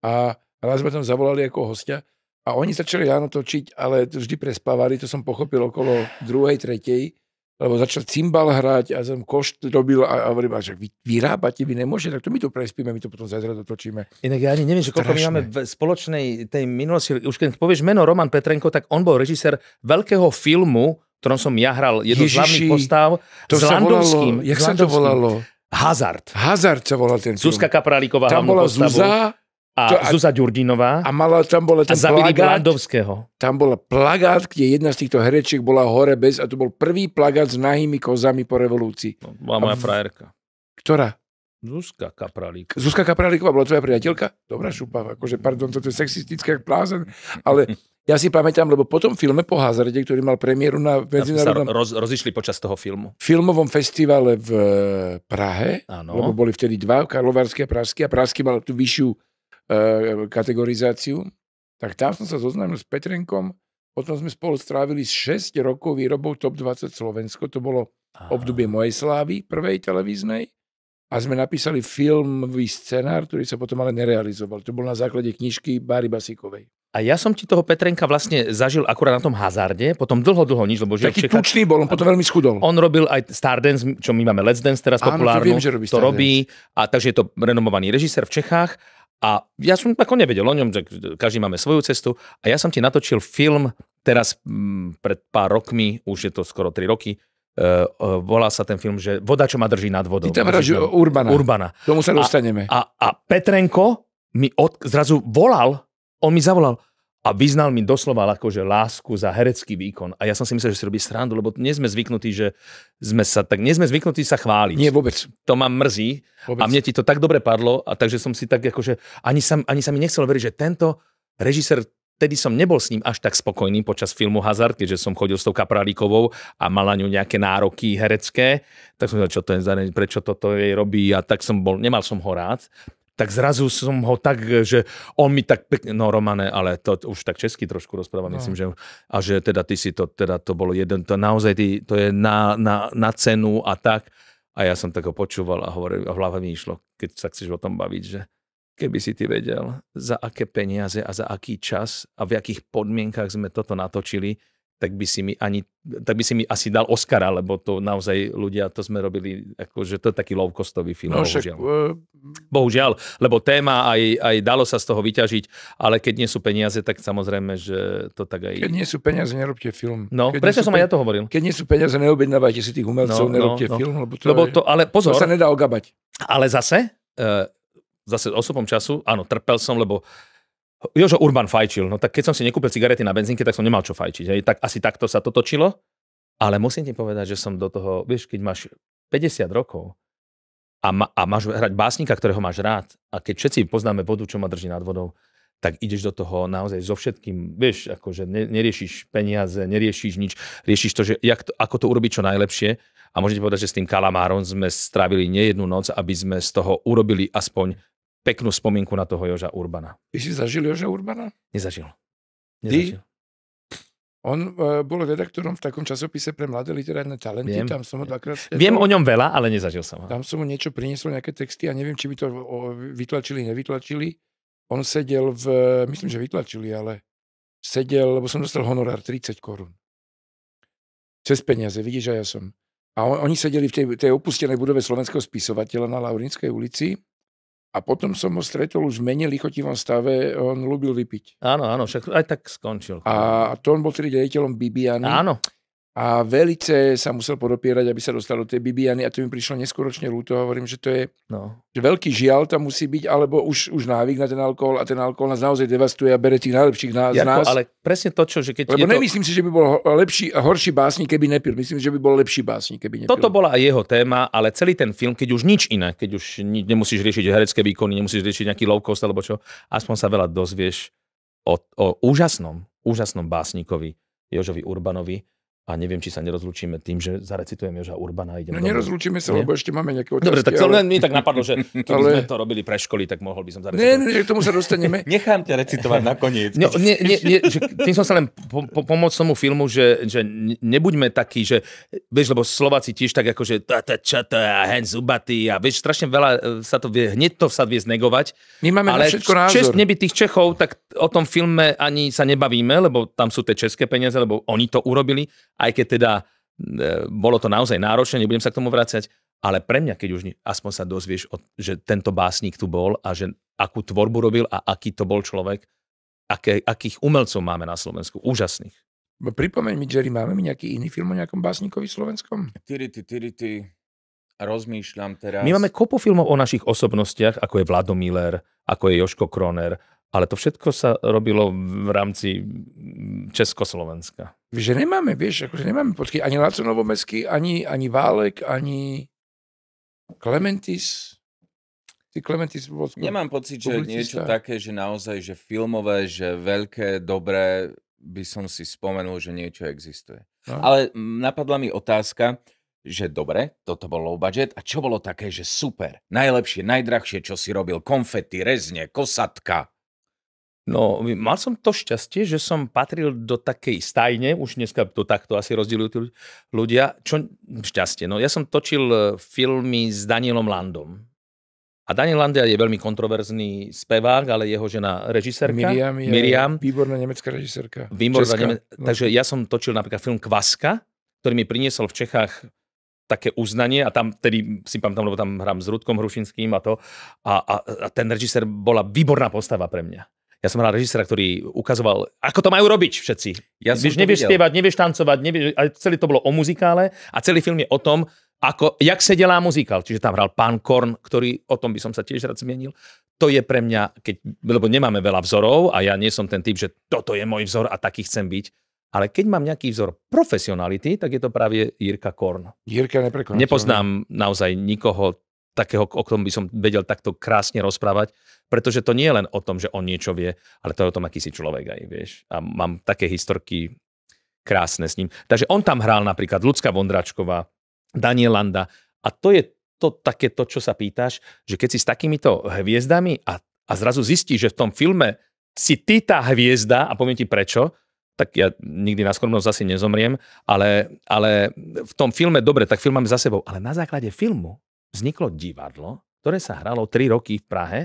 a raz sme tam zavolali ako hostia a oni začali áno točiť, ale vždy prespávali, to som pochopil okolo druhej, tretej lebo začal cymbal hrať a som košt robil a, a hovorím, že vy, vyrábate, vy nemôžete, tak to my to prespíme, my to potom zajtra dotočíme. Inak ja ani neviem, že koľko my máme v spoločnej tej minulosti, už keď povieš meno Roman Petrenko, tak on bol režisér veľkého filmu, ktorom som ja hral jednu Ježiši, z hlavných postav, to s Landovským. jak sa to volalo? Hazard. Hazard sa volal ten film. Zuzka Kapralíková Tam bola postavu a, Zuza a Ďurdinová. A mala, tam bola ten a zabili plagát, Blandovského. Tam bola plagát, kde jedna z týchto herečiek bola hore bez a to bol prvý plagát s nahými kozami po revolúcii. No, bola moja v... frajerka. Ktorá? Zuzka Kapralíková. Zuzka Kapralíková bola tvoja priateľka? Dobrá šupa, akože, pardon, toto je sexistické plázen, ale ja si pamätám, lebo po tom filme po Hazarde, ktorý mal premiéru na medzinárodnom... Sa roz, rozišli počas toho filmu. Filmovom festivale v Prahe, ano. lebo boli vtedy dva, Karlovarský a Pražský, a Pražský mal tú vyššiu Eh, kategorizáciu, tak tam som sa zoznámil s Petrenkom, potom sme spolu strávili 6 rokov výrobou TOP 20 Slovensko, to bolo Aha. obdobie mojej slávy, prvej televíznej, a sme napísali filmový scenár, ktorý sa potom ale nerealizoval. To bol na základe knižky bary Basíkovej. A ja som ti toho Petrenka vlastne zažil akurát na tom hazarde, potom dlho, dlho nič, lebo žil Taký tučný bol, on potom veľmi schudol. On robil aj Stardance, čo my máme Let's Dance teraz Áno, to, viem, že robí, to robí. A takže je to renomovaný režisér v Čechách a ja som ako nevedel o ňom, že každý máme svoju cestu. A ja som ti natočil film teraz m, mm, pred pár rokmi, už je to skoro tri roky, Uh, uh, volá sa ten film, že Voda, čo ma drží nad vodou. Ty tam hráš Urbana. Urbana. Tomu sa dostaneme. A, a, a Petrenko mi od, zrazu volal, on mi zavolal, a vyznal mi doslova akože lásku za herecký výkon. A ja som si myslel, že si robí srandu, lebo nie sme zvyknutí, že sme sa, tak nie sme zvyknutí sa chváliť. Nie, vôbec. To ma mrzí vôbec. a mne ti to tak dobre padlo, a takže som si tak akože, ani sa, ani sa mi nechcelo veriť, že tento režisér Vtedy som nebol s ním až tak spokojný počas filmu Hazard, keďže som chodil s tou Kapralíkovou a mala ňu nejaké nároky herecké. Tak som povedal, čo to je, prečo toto jej robí a tak som bol, nemal som ho rád tak zrazu som ho tak, že on mi tak pekne, no Romane, ale to už tak česky trošku rozpráva, no. myslím, že a že teda ty si to, teda to bolo jeden, to naozaj ty, to je na, na, na cenu a tak. A ja som tak ho počúval a hovoril, a v hlave mi išlo, keď sa chceš o tom baviť, že keby si ty vedel, za aké peniaze a za aký čas a v akých podmienkach sme toto natočili, tak by si mi ani, tak by si mi asi dal Oscara, lebo to naozaj ľudia, to sme robili, akože to je taký low-costový film, no, bohužiaľ. Však, uh... Bohužiaľ, lebo téma aj, aj dalo sa z toho vyťažiť, ale keď nie sú peniaze, tak samozrejme, že to tak aj... Keď nie sú peniaze, nerobte film. No, keď prečo som pe... aj ja to hovoril? Keď nie sú peniaze, neobjednávajte si tých umelcov, no, no nerobte no, no. film, lebo to, lebo to ale pozor, to sa nedá ogabať. Ale zase, uh, zase osobom času, áno, trpel som, lebo uh, Jožo Urban fajčil, no tak keď som si nekúpil cigarety na benzínke, tak som nemal čo fajčiť. Hej. Tak asi takto sa to točilo. Ale musím ti povedať, že som do toho, vieš, keď máš 50 rokov a, ma, a máš hrať básnika, ktorého máš rád a keď všetci poznáme vodu, čo ma drží nad vodou, tak ideš do toho naozaj so všetkým, vieš, akože ne, neriešiš peniaze, neriešiš nič, riešiš to, že jak to, ako to urobiť čo najlepšie a môžete povedať, že s tým kalamárom sme strávili nejednú noc, aby sme z toho urobili aspoň peknú spomienku na toho Joža Urbana. Ty si zažil Joža Urbana? Nezažil. Nezažil. Ty? On uh, bol redaktorom v takom časopise pre mladé literárne talenty, Viem. tam som ho dvakrát... Stretol. Viem o ňom veľa, ale nezažil som ho. Tam som mu niečo priniesol, nejaké texty a neviem, či by to eh, vytlačili, nevytlačili. On sedel v... Eh, myslím, že vytlačili, ale sedel, lebo som dostal honorár 30 korún. Cez peniaze, vidíš, a ja som. A on, oni sedeli v tej, tej opustenej budove slovenského spisovateľa na Laurinskej ulici a potom som ho stretol už v menej lichotivom stave, on ľúbil vypiť. Áno, áno, však aj tak skončil. A to on bol tedy riaditeľom Bibiany. Áno a velice sa musel podopierať, aby sa dostal do tej Bibiany a to mi prišlo neskoročne ľúto. Hovorím, že to je no. že veľký žiaľ tam musí byť, alebo už, už návyk na ten alkohol a ten alkohol nás naozaj devastuje a bere tých najlepších na, z nás. Ale presne to, čo, že keď Lebo je nemyslím to... si, že by bol lepší, a horší básnik, keby nepil. Myslím, že by bol lepší básnik, keby nepil. Toto bola aj jeho téma, ale celý ten film, keď už nič iné, keď už ni- nemusíš riešiť herecké výkony, nemusíš riešiť nejaký low cost alebo čo, aspoň sa veľa dozvieš o, o úžasnom, úžasnom básnikovi Jožovi Urbanovi, a neviem, či sa nerozlučíme tým, že zarecitujem Joža Urbana. Idem no domov. nerozlučíme sa, nie? lebo ešte máme nejaké otázky. Dobre, tak ale... mi tak napadlo, že keby ale... sme to robili pre školy, tak mohol by som zarecitovať. Nie, nie, nie, k tomu sa dostaneme. Nechám ťa recitovať nakoniec. No, nie, nie, nie, že tým som sa len po, po, pomôcť tomu filmu, že, že nebuďme takí, že vieš, lebo Slováci tiež tak ako, že tata, čata, hen zubatý a vieš, strašne veľa e, sa to vie, hneď to sa vie znegovať. My máme ale na všetko názor. Čest nebytých Čechov, tak o tom filme ani sa nebavíme, lebo tam sú tie české peniaze, lebo oni to urobili aj keď teda e, bolo to naozaj náročné, nebudem sa k tomu vrácať, ale pre mňa, keď už aspoň sa dozvieš, že tento básnik tu bol a že akú tvorbu robil a aký to bol človek, aké, akých umelcov máme na Slovensku, úžasných. Pripomeň mi, Jerry, máme mi nejaký iný film o nejakom básnikovi slovenskom? Tyrity, tyrity, rozmýšľam teraz. My máme kopu filmov o našich osobnostiach, ako je Vlado Miller, ako je Joško Kroner, ale to všetko sa robilo v rámci Československa že nemáme, vieš, akože nemáme počky ani Laco Novomeský, ani, ani Válek, ani Klementis. Ty Klementis bol skôr Nemám pocit, že publicista. niečo také, že naozaj, že filmové, že veľké, dobré, by som si spomenul, že niečo existuje. No. Ale napadla mi otázka, že dobre, toto bol low budget a čo bolo také, že super, najlepšie, najdrahšie, čo si robil, konfety, rezne, kosatka. No, mal som to šťastie, že som patril do takej stajne, už dneska to takto asi rozdielujú ľudia. Čo šťastie? No, ja som točil e, filmy s Danielom Landom. A Daniel Landia je veľmi kontroverzný spevák, ale jeho žena režisérka. Miriam je Miriam. výborná nemecká režisérka. Výborná neme- no. Takže ja som točil napríklad film Kvaska, ktorý mi priniesol v Čechách také uznanie a tam tedy si pamätám, lebo tam hrám s Rudkom Hrušinským a to. A, a, a ten režisér bola výborná postava pre mňa ja som rád režisera, ktorý ukazoval, ako to majú robiť všetci. Ja Víš, nevieš videl. spievať, nevieš tancovať, nevieš, a celý to bolo o muzikále a celý film je o tom, ako, jak se delá muzikál. Čiže tam hral pán Korn, ktorý, o tom by som sa tiež rád zmienil. To je pre mňa, keď, lebo nemáme veľa vzorov a ja nie som ten typ, že toto je môj vzor a taký chcem byť. Ale keď mám nejaký vzor profesionality, tak je to práve Jirka Korn. Jirka neprekonateľný. Nepoznám naozaj nikoho takého, o ktorom by som vedel takto krásne rozprávať, pretože to nie je len o tom, že on niečo vie, ale to je o tom, aký si človek aj, vieš. A mám také historky krásne s ním. Takže on tam hral napríklad Lucka Vondračková, Daniel Landa a to je to také to, čo sa pýtaš, že keď si s takýmito hviezdami a, a zrazu zistíš, že v tom filme si ty tá hviezda a poviem ti prečo, tak ja nikdy na skromnosť zase nezomriem, ale, ale v tom filme, dobre, tak film máme za sebou, ale na základe filmu vzniklo divadlo, ktoré sa hralo 3 roky v Prahe,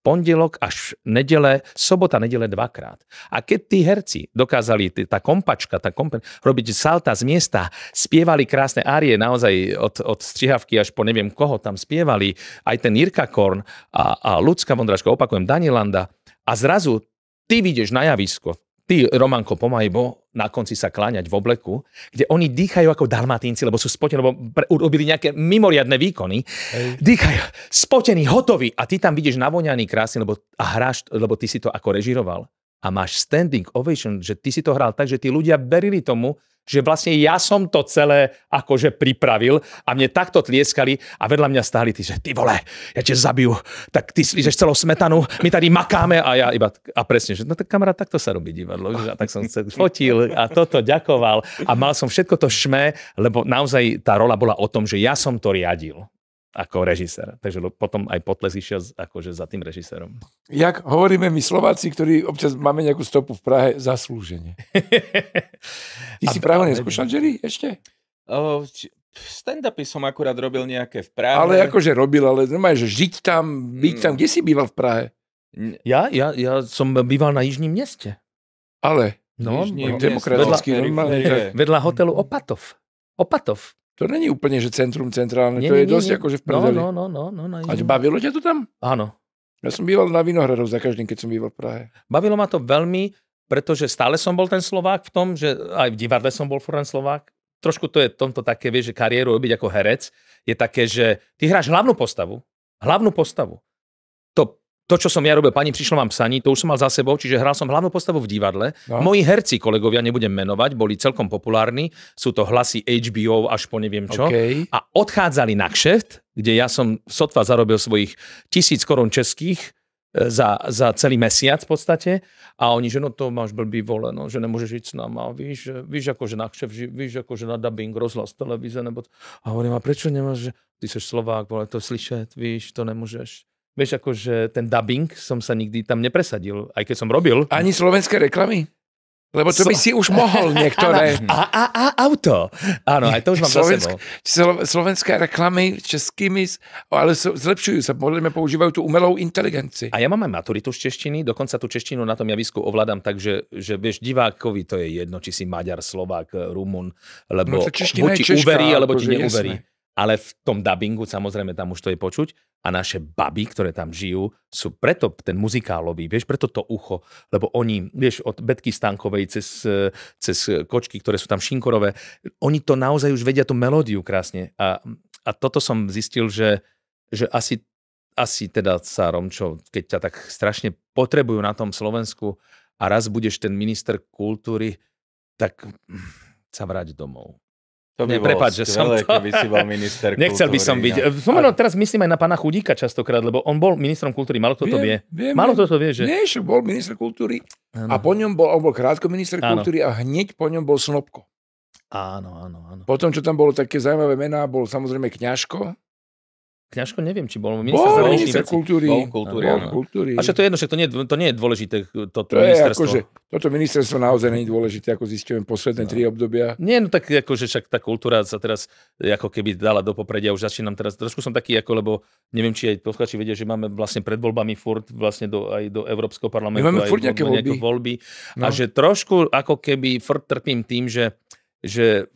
pondelok až nedele, sobota, nedele dvakrát. A keď tí herci dokázali, tá kompačka, tá kompa, robiť salta z miesta, spievali krásne árie, naozaj od, od strihavky až po neviem koho tam spievali, aj ten Irka Korn a, a Ľudská Vondraška, opakujem, Danilanda, a zrazu ty vidieš na javisko Ty, Romanko, bo na konci sa kláňať v obleku, kde oni dýchajú ako dalmatínci, lebo sú spotení, lebo urobili nejaké mimoriadne výkony. Hej. Dýchajú, spotení, hotoví. A ty tam vidíš navoňaný krásny, lebo, a hráš, lebo ty si to ako režiroval. A máš standing ovation, že ty si to hral tak, že tí ľudia berili tomu, že vlastne ja som to celé akože pripravil a mne takto tlieskali a vedľa mňa stáli tí, že ty vole, ja ťa zabijú, tak ty slížeš celou smetanu, my tady makáme a ja iba, a presne, že no tak kamarát, takto sa robí divadlo, že? a tak som sa fotil a toto ďakoval a mal som všetko to šme, lebo naozaj tá rola bola o tom, že ja som to riadil ako režisér. Takže potom aj potles išiel akože za tým režisérom. Jak hovoríme my Slováci, ktorí občas máme nejakú stopu v Prahe, zaslúženie. Ty si Prahu neskúšal, Jerry, ešte? Oh, stand-upy som akurát robil nejaké v Prahe. Ale akože robil, ale normálne, že žiť tam, byť mm. tam. Kde si býval v Prahe? Ja, ja, ja som býval na Jižním meste. Ale? No, Jižný, no, vedľa, vedľa hotelu Opatov. Opatov. To není úplne, že centrum centrálne, nie, to nie, je nie, dosť nie. akože v no, Prahe. No, no, no, no, no, A no. bavilo ťa to tam? Áno. Ja som býval na Vinohradov za každým, keď som býval v Prahe. Bavilo ma to veľmi, pretože stále som bol ten Slovák v tom, že aj v divadle som bol furan Slovák. Trošku to je v tomto také, vieš, že kariéru robiť ako herec je také, že ty hráš hlavnú postavu, hlavnú postavu to, čo som ja robil, pani prišlo vám psaní, to už som mal za sebou, čiže hral som hlavnú postavu v divadle. No. Moji herci, kolegovia, nebudem menovať, boli celkom populárni, sú to hlasy HBO až po neviem čo. Okay. A odchádzali na kšeft, kde ja som sotva zarobil svojich tisíc korún českých, e, za, za celý mesiac v podstate a oni, že no to máš blbý voleno, že nemôžeš ísť s nami, víš, víš akože na kšeft, víš akože na dubbing, rozhlas, televíze. nebo... A hovorím, a prečo nemáš, že ty seš Slovák, vole, to slyšet, víš, to nemôžeš. Vieš, akože ten dubbing som sa nikdy tam nepresadil, aj keď som robil. Ani slovenské reklamy? Lebo to by si už mohol niektoré. a, a, a auto. Áno, aj to už mám Slovensk, sebou. Slovenské reklamy českými, ale zlepšujú sa, podľa mňa používajú tú umelou inteligenci. A ja mám aj maturitu z češtiny, dokonca tú češtinu na tom javisku ovládam, takže že vieš, divákovi to je jedno, či si Maďar, Slovák, Rumun, lebo no to buď ti uverí, alebo ti akože neuverí. Jasné ale v tom dubbingu samozrejme tam už to je počuť a naše baby, ktoré tam žijú, sú preto ten muzikálový, vieš, preto to ucho, lebo oni, vieš, od Betky Stankovej cez, cez kočky, ktoré sú tam šinkorové, oni to naozaj už vedia tú melódiu krásne a, a toto som zistil, že, že asi, asi teda sa Romčo, keď ťa tak strašne potrebujú na tom Slovensku a raz budeš ten minister kultúry, tak sa vráť domov. To by ne, že som to... keby si bol minister Nechcel kultúry, by som byť. No. Eh, som ale... teraz myslím aj na pána Chudíka častokrát, lebo on bol ministrom kultúry, malo kto to vie. Viem, malo kto to vie, že... Nie, že bol minister kultúry ano. a po ňom bol, on bol krátko minister ano. kultúry a hneď po ňom bol Snobko. Áno, áno, áno. Potom, čo tam bolo také zaujímavé mená, bol samozrejme Kňažko, Kňažko neviem, či bol minister bol, minister kultúry. Bol kultúry, bol kultúry. A čo to je jedno, však to nie, to nie je dôležité, toto to, ministerstvo. Je že akože, toto ministerstvo naozaj není dôležité, ako zistujem posledné no. tri obdobia. Nie, no tak akože však tá kultúra sa teraz ako keby dala do popredia, už začínam teraz, trošku som taký ako, lebo neviem, či aj posluchači vedia, že máme vlastne pred voľbami furt vlastne do, aj do Európskeho parlamentu, My máme aj furt nejaké voľby. voľby. No. A že trošku ako keby furt trpím tým, že že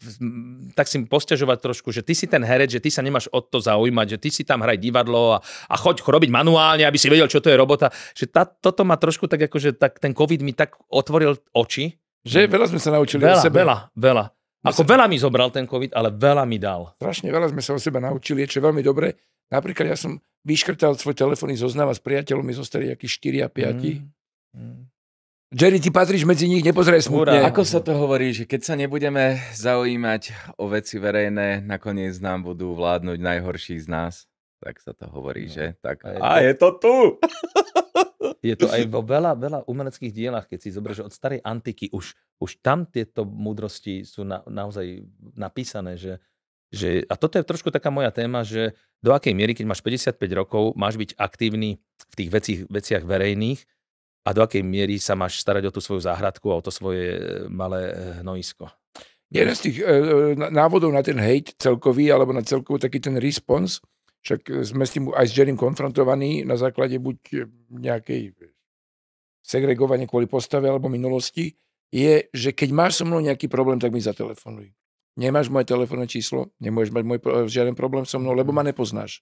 tak si posťažovať trošku, že ty si ten herec, že ty sa nemáš od to zaujímať, že ty si tam hraj divadlo a, a choď robiť manuálne, aby si vedel, čo to je robota. Že tá, toto ma trošku tak že akože, tak ten COVID mi tak otvoril oči. Že veľa sme sa naučili veľa, o sebe. Veľa, veľa. Ako sa... veľa mi zobral ten COVID, ale veľa mi dal. Strašne veľa sme sa o sebe naučili, čo veľmi dobre. Napríklad ja som vyškrtal svoj telefónny zoznam a s priateľmi zostali nejakí 4 a 5. Mm. Mm. Jerry, ty patríš medzi nich, nepozeraj smutne. Ura, ako sa to hovorí, že keď sa nebudeme zaujímať o veci verejné, nakoniec nám budú vládnuť najhorší z nás. Tak sa to hovorí, no. že? Tak, a, je to... a je to tu! Je to aj vo veľa, veľa umeleckých dielach, keď si zoberieš od starej antiky, už, už tam tieto múdrosti sú na, naozaj napísané, že, že, a toto je trošku taká moja téma, že do akej miery, keď máš 55 rokov, máš byť aktívny v tých veci, veciach verejných, a do akej miery sa máš starať o tú svoju záhradku a o to svoje e, malé e, hnojisko? Jeden z tých e, návodov na ten hate celkový, alebo na celkový taký ten response, však sme s tým aj s Jerrym konfrontovaní na základe buď nejakej segregovanie kvôli postave alebo minulosti, je, že keď máš so mnou nejaký problém, tak mi zatelefonuj. Nemáš moje telefónne číslo, nemôžeš mať môj, žiaden problém so mnou, lebo mhm. ma nepoznáš.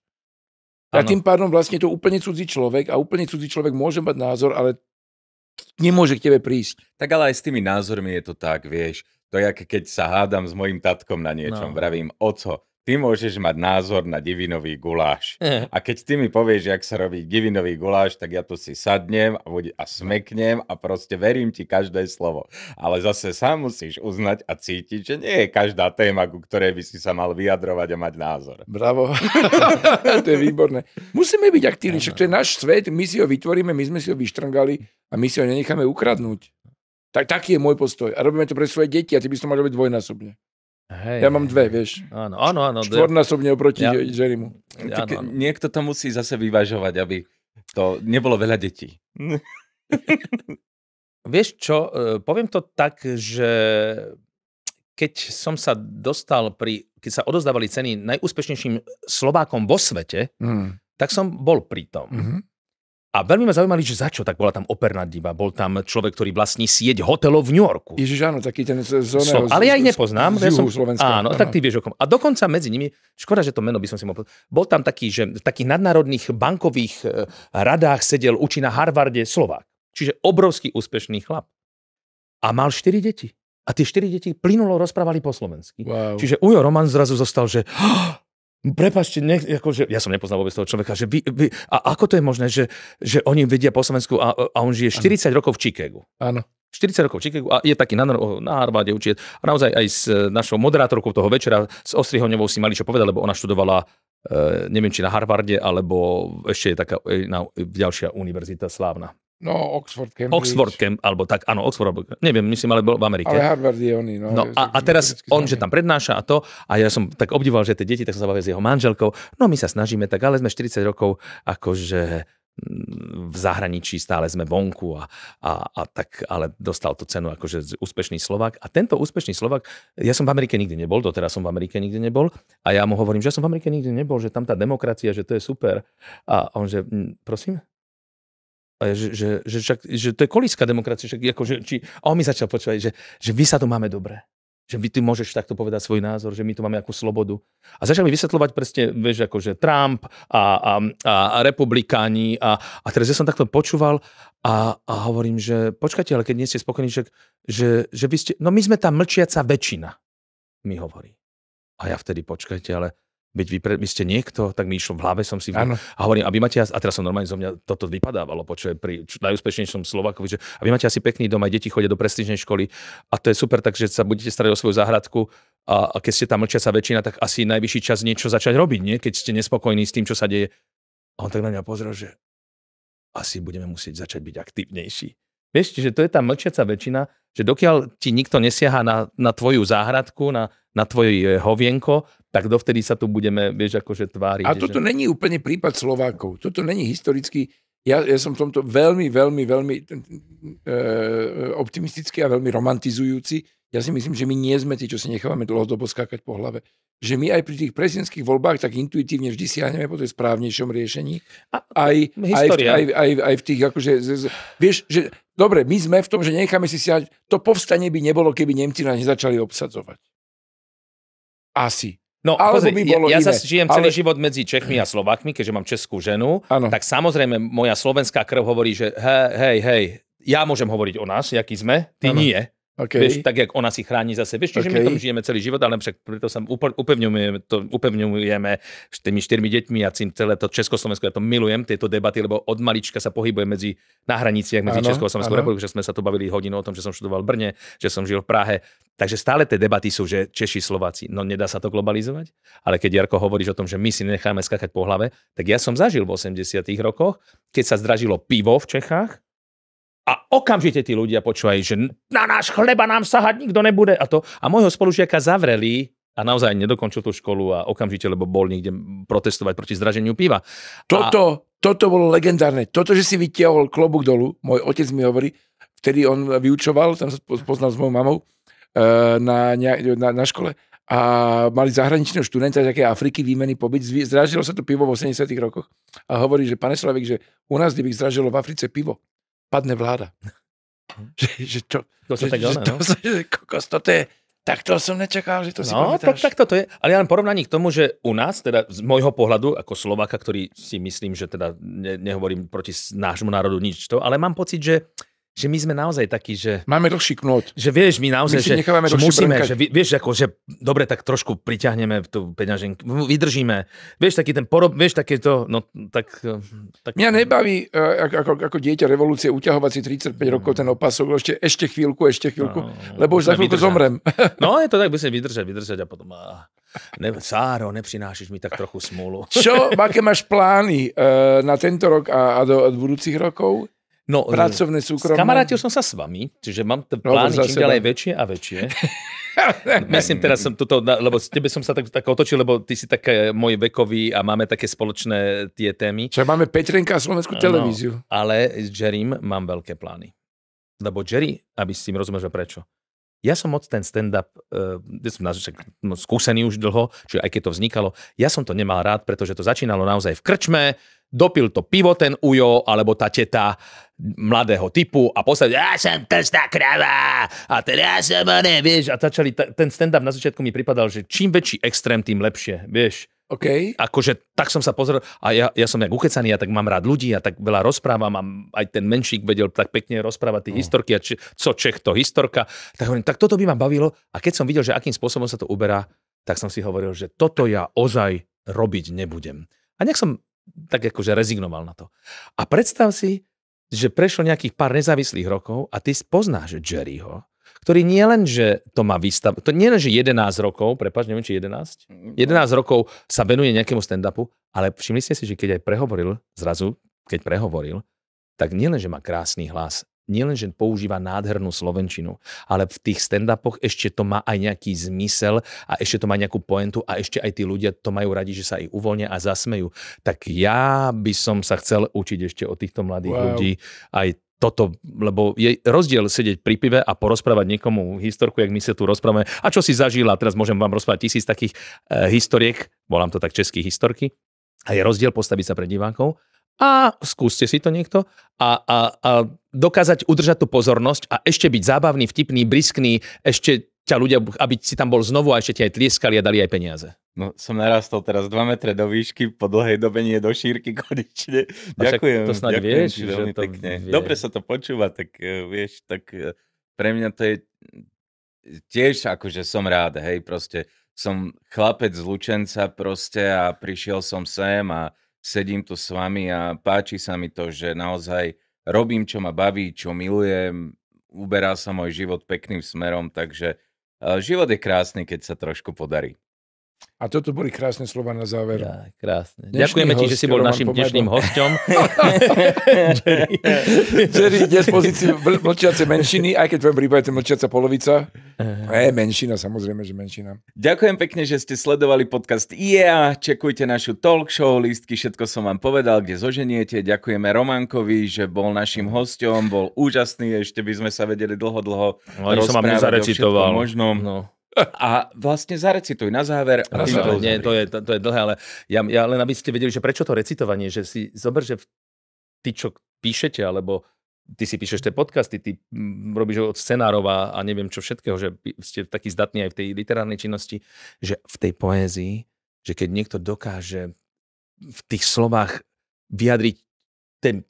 A ano. tým pádom vlastne to úplne cudzí človek a úplne cudzí človek môže mať názor, ale nemôže k tebe prísť. Tak ale aj s tými názormi je to tak, vieš. To je, keď sa hádam s mojim tatkom na niečom, no. vravím, oco, ty môžeš mať názor na divinový guláš. Eh. A keď ty mi povieš, jak sa robí divinový guláš, tak ja to si sadnem a, a smeknem a proste verím ti každé slovo. Ale zase sám musíš uznať a cítiť, že nie je každá téma, ku ktorej by si sa mal vyjadrovať a mať názor. Bravo, to je výborné. Musíme byť aktívni, však to je náš svet, my si ho vytvoríme, my sme si ho vyštrngali a my si ho nenecháme ukradnúť. Tak, taký je môj postoj. A robíme to pre svoje deti a ty by si to mal robiť dvojnásobne. Hej, ja mám dve, vieš. Áno, áno. áno Štvornásobne oproti ja, Jerrymu. Tak áno, áno. Niekto to musí zase vyvažovať, aby to nebolo veľa detí. vieš čo, e, poviem to tak, že keď som sa dostal pri, keď sa odozdávali ceny najúspešnejším Slovákom vo svete, mm. tak som bol pri tom. Mm-hmm. A veľmi ma zaujímali, že za čo, tak bola tam operná diva, bol tam človek, ktorý vlastní sieť hotelov v New Yorku. Ježiš, áno, taký ten z Slo- Ale ja ich nepoznám. Z, z, z ja som, Slovenska. Áno, áno, tak ty vieš o kom. A dokonca medzi nimi, škoda, že to meno by som si mohol... Bol tam taký, že v takých nadnárodných bankových e, radách sedel učí na Harvarde Slovák. Čiže obrovský úspešný chlap. A mal štyri deti. A tie štyri deti plynulo rozprávali po slovensky. Wow. Čiže Ujo Roman zrazu zostal, že oh, Prepačte, ne, akože, ja som nepoznal vôbec toho človeka. Že vy vy, a ako to je možné, že, že oni vedia po Slovensku a, a on žije 40 ano. rokov v Chicagu? Áno. 40 rokov v Chicagu a je taký na, na Harvarde učiť. A naozaj aj s e, našou moderátorkou toho večera, s Ostrihoňovou si mali čo povedať, lebo ona študovala E, neviem, či na Harvarde, alebo ešte je taká e, na, e, ďalšia univerzita slávna. No, Oxford, Cambridge. Oxford, Cam, alebo tak, áno, Oxford, alebo, neviem, myslím, ale bol v Amerike. Ale Harvard je oný, no. no a, a, teraz on, že tam prednáša a to, a ja som tak obdivoval, že tie deti, tak som sa bavil s jeho manželkou, no my sa snažíme, tak ale sme 40 rokov akože mm, v zahraničí, stále sme vonku a, a, a tak, ale dostal to cenu akože úspešný Slovak. A tento úspešný Slovak, ja som v Amerike nikdy nebol, doteraz som v Amerike nikdy nebol a ja mu hovorím, že ja som v Amerike nikdy nebol, že tam tá demokracia, že to je super. A on že, mm, prosím? A že, že, že, že, že to je kolíska demokracie. Však, ako, že, či, a on mi začal počúvať, že, že vy sa tu máme dobre. Že vy, ty môžeš takto povedať svoj názor, že my tu máme akú slobodu. A začal mi vysvetľovať presne, vieš, ako, že Trump a, a, a, a republikáni. A, a teraz ja som takto počúval a, a hovorím, že počkajte, ale keď nie ste spokojní, že, že, že vy ste... No my sme tá mlčiaca väčšina, mi hovorí. A ja vtedy počkajte, ale veď vy, pre, vy ste niekto, tak mi išlo v hlave som si... Ano. A hovorím, a vy máte, a teraz som normálne zo mňa toto vypadávalo, počuje pri najúspešnejšom Slovakovi, že a vy máte asi pekný dom, aj deti chodia do prestížnej školy a to je super, takže sa budete starať o svoju záhradku a, a keď ste tam sa väčšina, tak asi najvyšší čas niečo začať robiť, nie? Keď ste nespokojní s tým, čo sa deje. A on tak na mňa pozrel, že asi budeme musieť začať byť aktívnejší. Vieš, že to je tá mlčiaca väčšina, že dokiaľ ti nikto nesiaha na, na tvoju záhradku, na na tvoje eh, hovienko, tak dovtedy sa tu budeme, vieš, akože tváriť. A toto že... není úplne prípad Slovákov. Toto není historický. Ja, ja som v tomto veľmi, veľmi, veľmi e, optimistický a veľmi romantizujúci. Ja si myslím, že my nie sme tí, čo si nechávame dlhodobo skákať po hlave. Že my aj pri tých prezidentských voľbách tak intuitívne vždy siahneme po tej správnejšom riešení. A, aj, aj, v, aj, aj, aj v tých, akože, z, z, vieš, že dobre, my sme v tom, že necháme si siahať. To povstanie by nebolo, keby Nemci nás nezačali obsadzovať. Asi. No, Alebo pozri, by bolo ja, ja zase žijem ale... celý život medzi Čechmi a Slovakmi, keďže mám českú ženu, ano. tak samozrejme moja slovenská krv hovorí, že hej, hej, hej, ja môžem hovoriť o nás, jaký sme, ty ano. nie. Okay. Vieš, tak, jak ona si chráni zase. Vieš, čiže okay. my tam žijeme celý život, ale však preto sa upevňujeme, to, upevňujeme s tými štyrmi deťmi a tým celé to Československo. Ja to milujem, tieto debaty, lebo od malička sa pohybuje medzi, na hraniciach medzi Slovenskou republikou, že sme sa tu bavili hodinu o tom, že som študoval v Brne, že som žil v Prahe. Takže stále tie debaty sú, že Češi, Slováci. No nedá sa to globalizovať, ale keď Jarko hovoríš o tom, že my si necháme skakať po hlave, tak ja som zažil v 80 rokoch, keď sa zdražilo pivo v Čechách, a okamžite tí ľudia počúvajú, že na náš chleba nám sahať nikto nebude a to. A môjho spolužiaka zavreli a naozaj nedokončil tú školu a okamžite, lebo bol niekde protestovať proti zdraženiu piva. Toto, a... toto bolo legendárne. Toto, že si vytiahol klobúk dolu, môj otec mi hovorí, vtedy on vyučoval, tam sa poznal s mojou mamou eh, na, na, na škole a mali zahraničného študenta z také Afriky výmeny pobyt. Zdražilo sa to pivo v 80 rokoch. A hovorí, že pane Slavik, že u nás, by zdražilo v Africe pivo, padne vláda. Mhm. že, že čo, to, sa tak že, no? to, že kokos, toto je, tak to som nečakal, že to no, si pamätáš. tak, tak toto je. Ale ja len porovnaní k tomu, že u nás, teda z môjho pohľadu, ako Slováka, ktorý si myslím, že teda ne, nehovorím proti nášmu národu nič to, ale mám pocit, že že my sme naozaj takí, že... Máme dlhší knôt. Že vieš, my naozaj, my že, že musíme, brnkať. že vieš, ako, že dobre, tak trošku priťahneme tú peňaženku, vydržíme. Vieš, taký ten porob, vieš, to, no tak... tak... Mňa nebaví e, ako, ako, ako dieťa revolúcie uťahovať si 35 mm. rokov ten opasok, ešte, ešte chvíľku, ešte chvíľku, no, lebo už za chvíľku vydržať. zomrem. No je to tak, musím vydržať, vydržať a potom... Ne, Sáro, nepřinášiš mi tak trochu smolu. Čo, aké máš plány e, na tento rok a, a do a budúcich rokov? No, Pracovné, súkromné. Kamarátil som sa s vami, čiže mám t- plány čím ďalej väčšie a väčšie. Myslím, teraz som toto, lebo s tebe som sa tak, tak otočil, lebo ty si tak môj vekový a máme také spoločné tie témy. Čo máme Petrenka a Slovenskú televíziu. No, ale s Jerrym mám veľké plány. Lebo Jerry, aby si im rozumel, že prečo. Ja som moc ten stand-up, uh, ja som nás no, skúsený už dlho, čiže aj keď to vznikalo, ja som to nemal rád, pretože to začínalo naozaj v krčme, dopil to pivo ten ujo, alebo tá teta mladého typu a poslali, ja som tlstá krava a teraz ja som oné, vieš. A začali, ten stand-up na začiatku mi pripadal, že čím väčší extrém, tým lepšie, vieš. OK. Akože tak som sa pozrel a ja, ja som jak ukecaný, ja tak mám rád ľudí, ja tak veľa rozprávam a aj ten menšík vedel tak pekne rozprávať tie mm. historky a či, co Čech to historka. Tak hovorím, tak toto by ma bavilo a keď som videl, že akým spôsobom sa to uberá, tak som si hovoril, že toto ja ozaj robiť nebudem. A nech som tak akože rezignoval na to. A predstav si, že prešlo nejakých pár nezávislých rokov a ty poznáš Jerryho, ktorý nie len, že to má výstav, to nie len, že 11 rokov, prepáč, neviem, či 11, 11 mm, no. rokov sa venuje nejakému stand-upu, ale všimli ste si, že keď aj prehovoril, zrazu, keď prehovoril, tak nie len, že má krásny hlas, nielenže používa nádhernú slovenčinu, ale v tých stand-upoch ešte to má aj nejaký zmysel a ešte to má nejakú poentu a ešte aj tí ľudia to majú radi, že sa aj uvoľnia a zasmejú. Tak ja by som sa chcel učiť ešte od týchto mladých wow. ľudí aj toto, lebo je rozdiel sedieť pri pive a porozprávať niekomu historku, jak my sa tu rozprávame. A čo si zažila? Teraz môžem vám rozprávať tisíc takých e, historiek, volám to tak českých historky. A je rozdiel postaviť sa pred divákov a skúste si to niekto a, a, a dokázať udržať tú pozornosť a ešte byť zábavný, vtipný, briskný, ešte ťa ľudia, aby si tam bol znovu a ešte ťa aj tlieskali a dali aj peniaze. No, som narastol teraz 2 metre do výšky, po dlhej dobe nie do šírky konečne. No ďakujem. To snad ďakujem vieš, že veľmi to pekne. Vie. Dobre sa to počúva, tak e, vieš, tak e, pre mňa to je tiež akože som rád, hej, proste som chlapec z Lučenca proste a prišiel som sem a sedím tu s vami a páči sa mi to, že naozaj robím, čo ma baví, čo milujem, uberá sa môj život pekným smerom, takže eh, život je krásny, keď sa trošku podarí. A toto boli krásne slova na záver. Ja, krásne. Dnešný Ďakujeme ti, že si bol našim pomedlo. dnešným hostom. Jerry, dnes pozícii mlčiace menšiny, aj keď v prípade mlčiaca polovica. Uh-huh. Je menšina, samozrejme, že menšina. Ďakujem pekne, že ste sledovali podcast IEA. Čekujte našu talk show, lístky, všetko som vám povedal, kde zoženiete. Ďakujeme Románkovi, že bol našim hostom, bol úžasný, ešte by sme sa vedeli dlho, dlho No, som vám nezarecitoval. Možno. No. A vlastne zarecituj na záver. Na záver. Nie, to je, to, to je dlhé, ale ja, ja len aby ste vedeli, že prečo to recitovanie, že si zober, že ty, čo píšete, alebo ty si píšeš tie podcasty, ty mm, robíš od scenárov a, neviem čo všetkého, že ste takí zdatní aj v tej literárnej činnosti, že v tej poézii, že keď niekto dokáže v tých slovách vyjadriť ten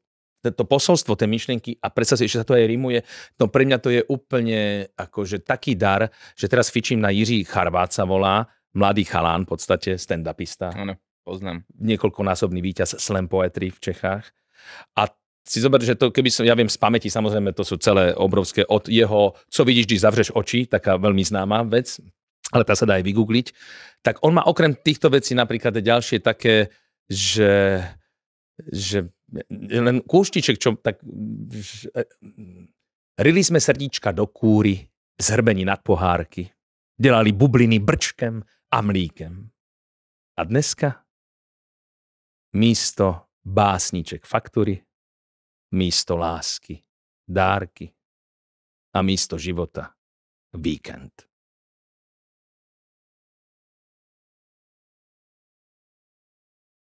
to posolstvo tie myšlienky a predsa si, že sa to aj rimuje, no pre mňa to je úplne akože taký dar, že teraz fičím na Jiří Charváca volá, mladý chalán v podstate, stand-upista. Áno, poznám. Niekoľkonásobný víťaz Slam Poetry v Čechách. A si zober, že to, keby som, ja viem z pamäti, samozrejme, to sú celé obrovské, od jeho, co vidíš, když zavřeš oči, taká veľmi známa vec, ale tá sa dá aj vygoogliť, tak on má okrem týchto vecí napríklad ďalšie také, že, že len kúštiček, čo tak... E, rili sme srdíčka do kúry, zhrbení nad pohárky. Delali bubliny brčkem a mlíkem. A dneska místo básniček faktúry, místo lásky, dárky a místo života víkend.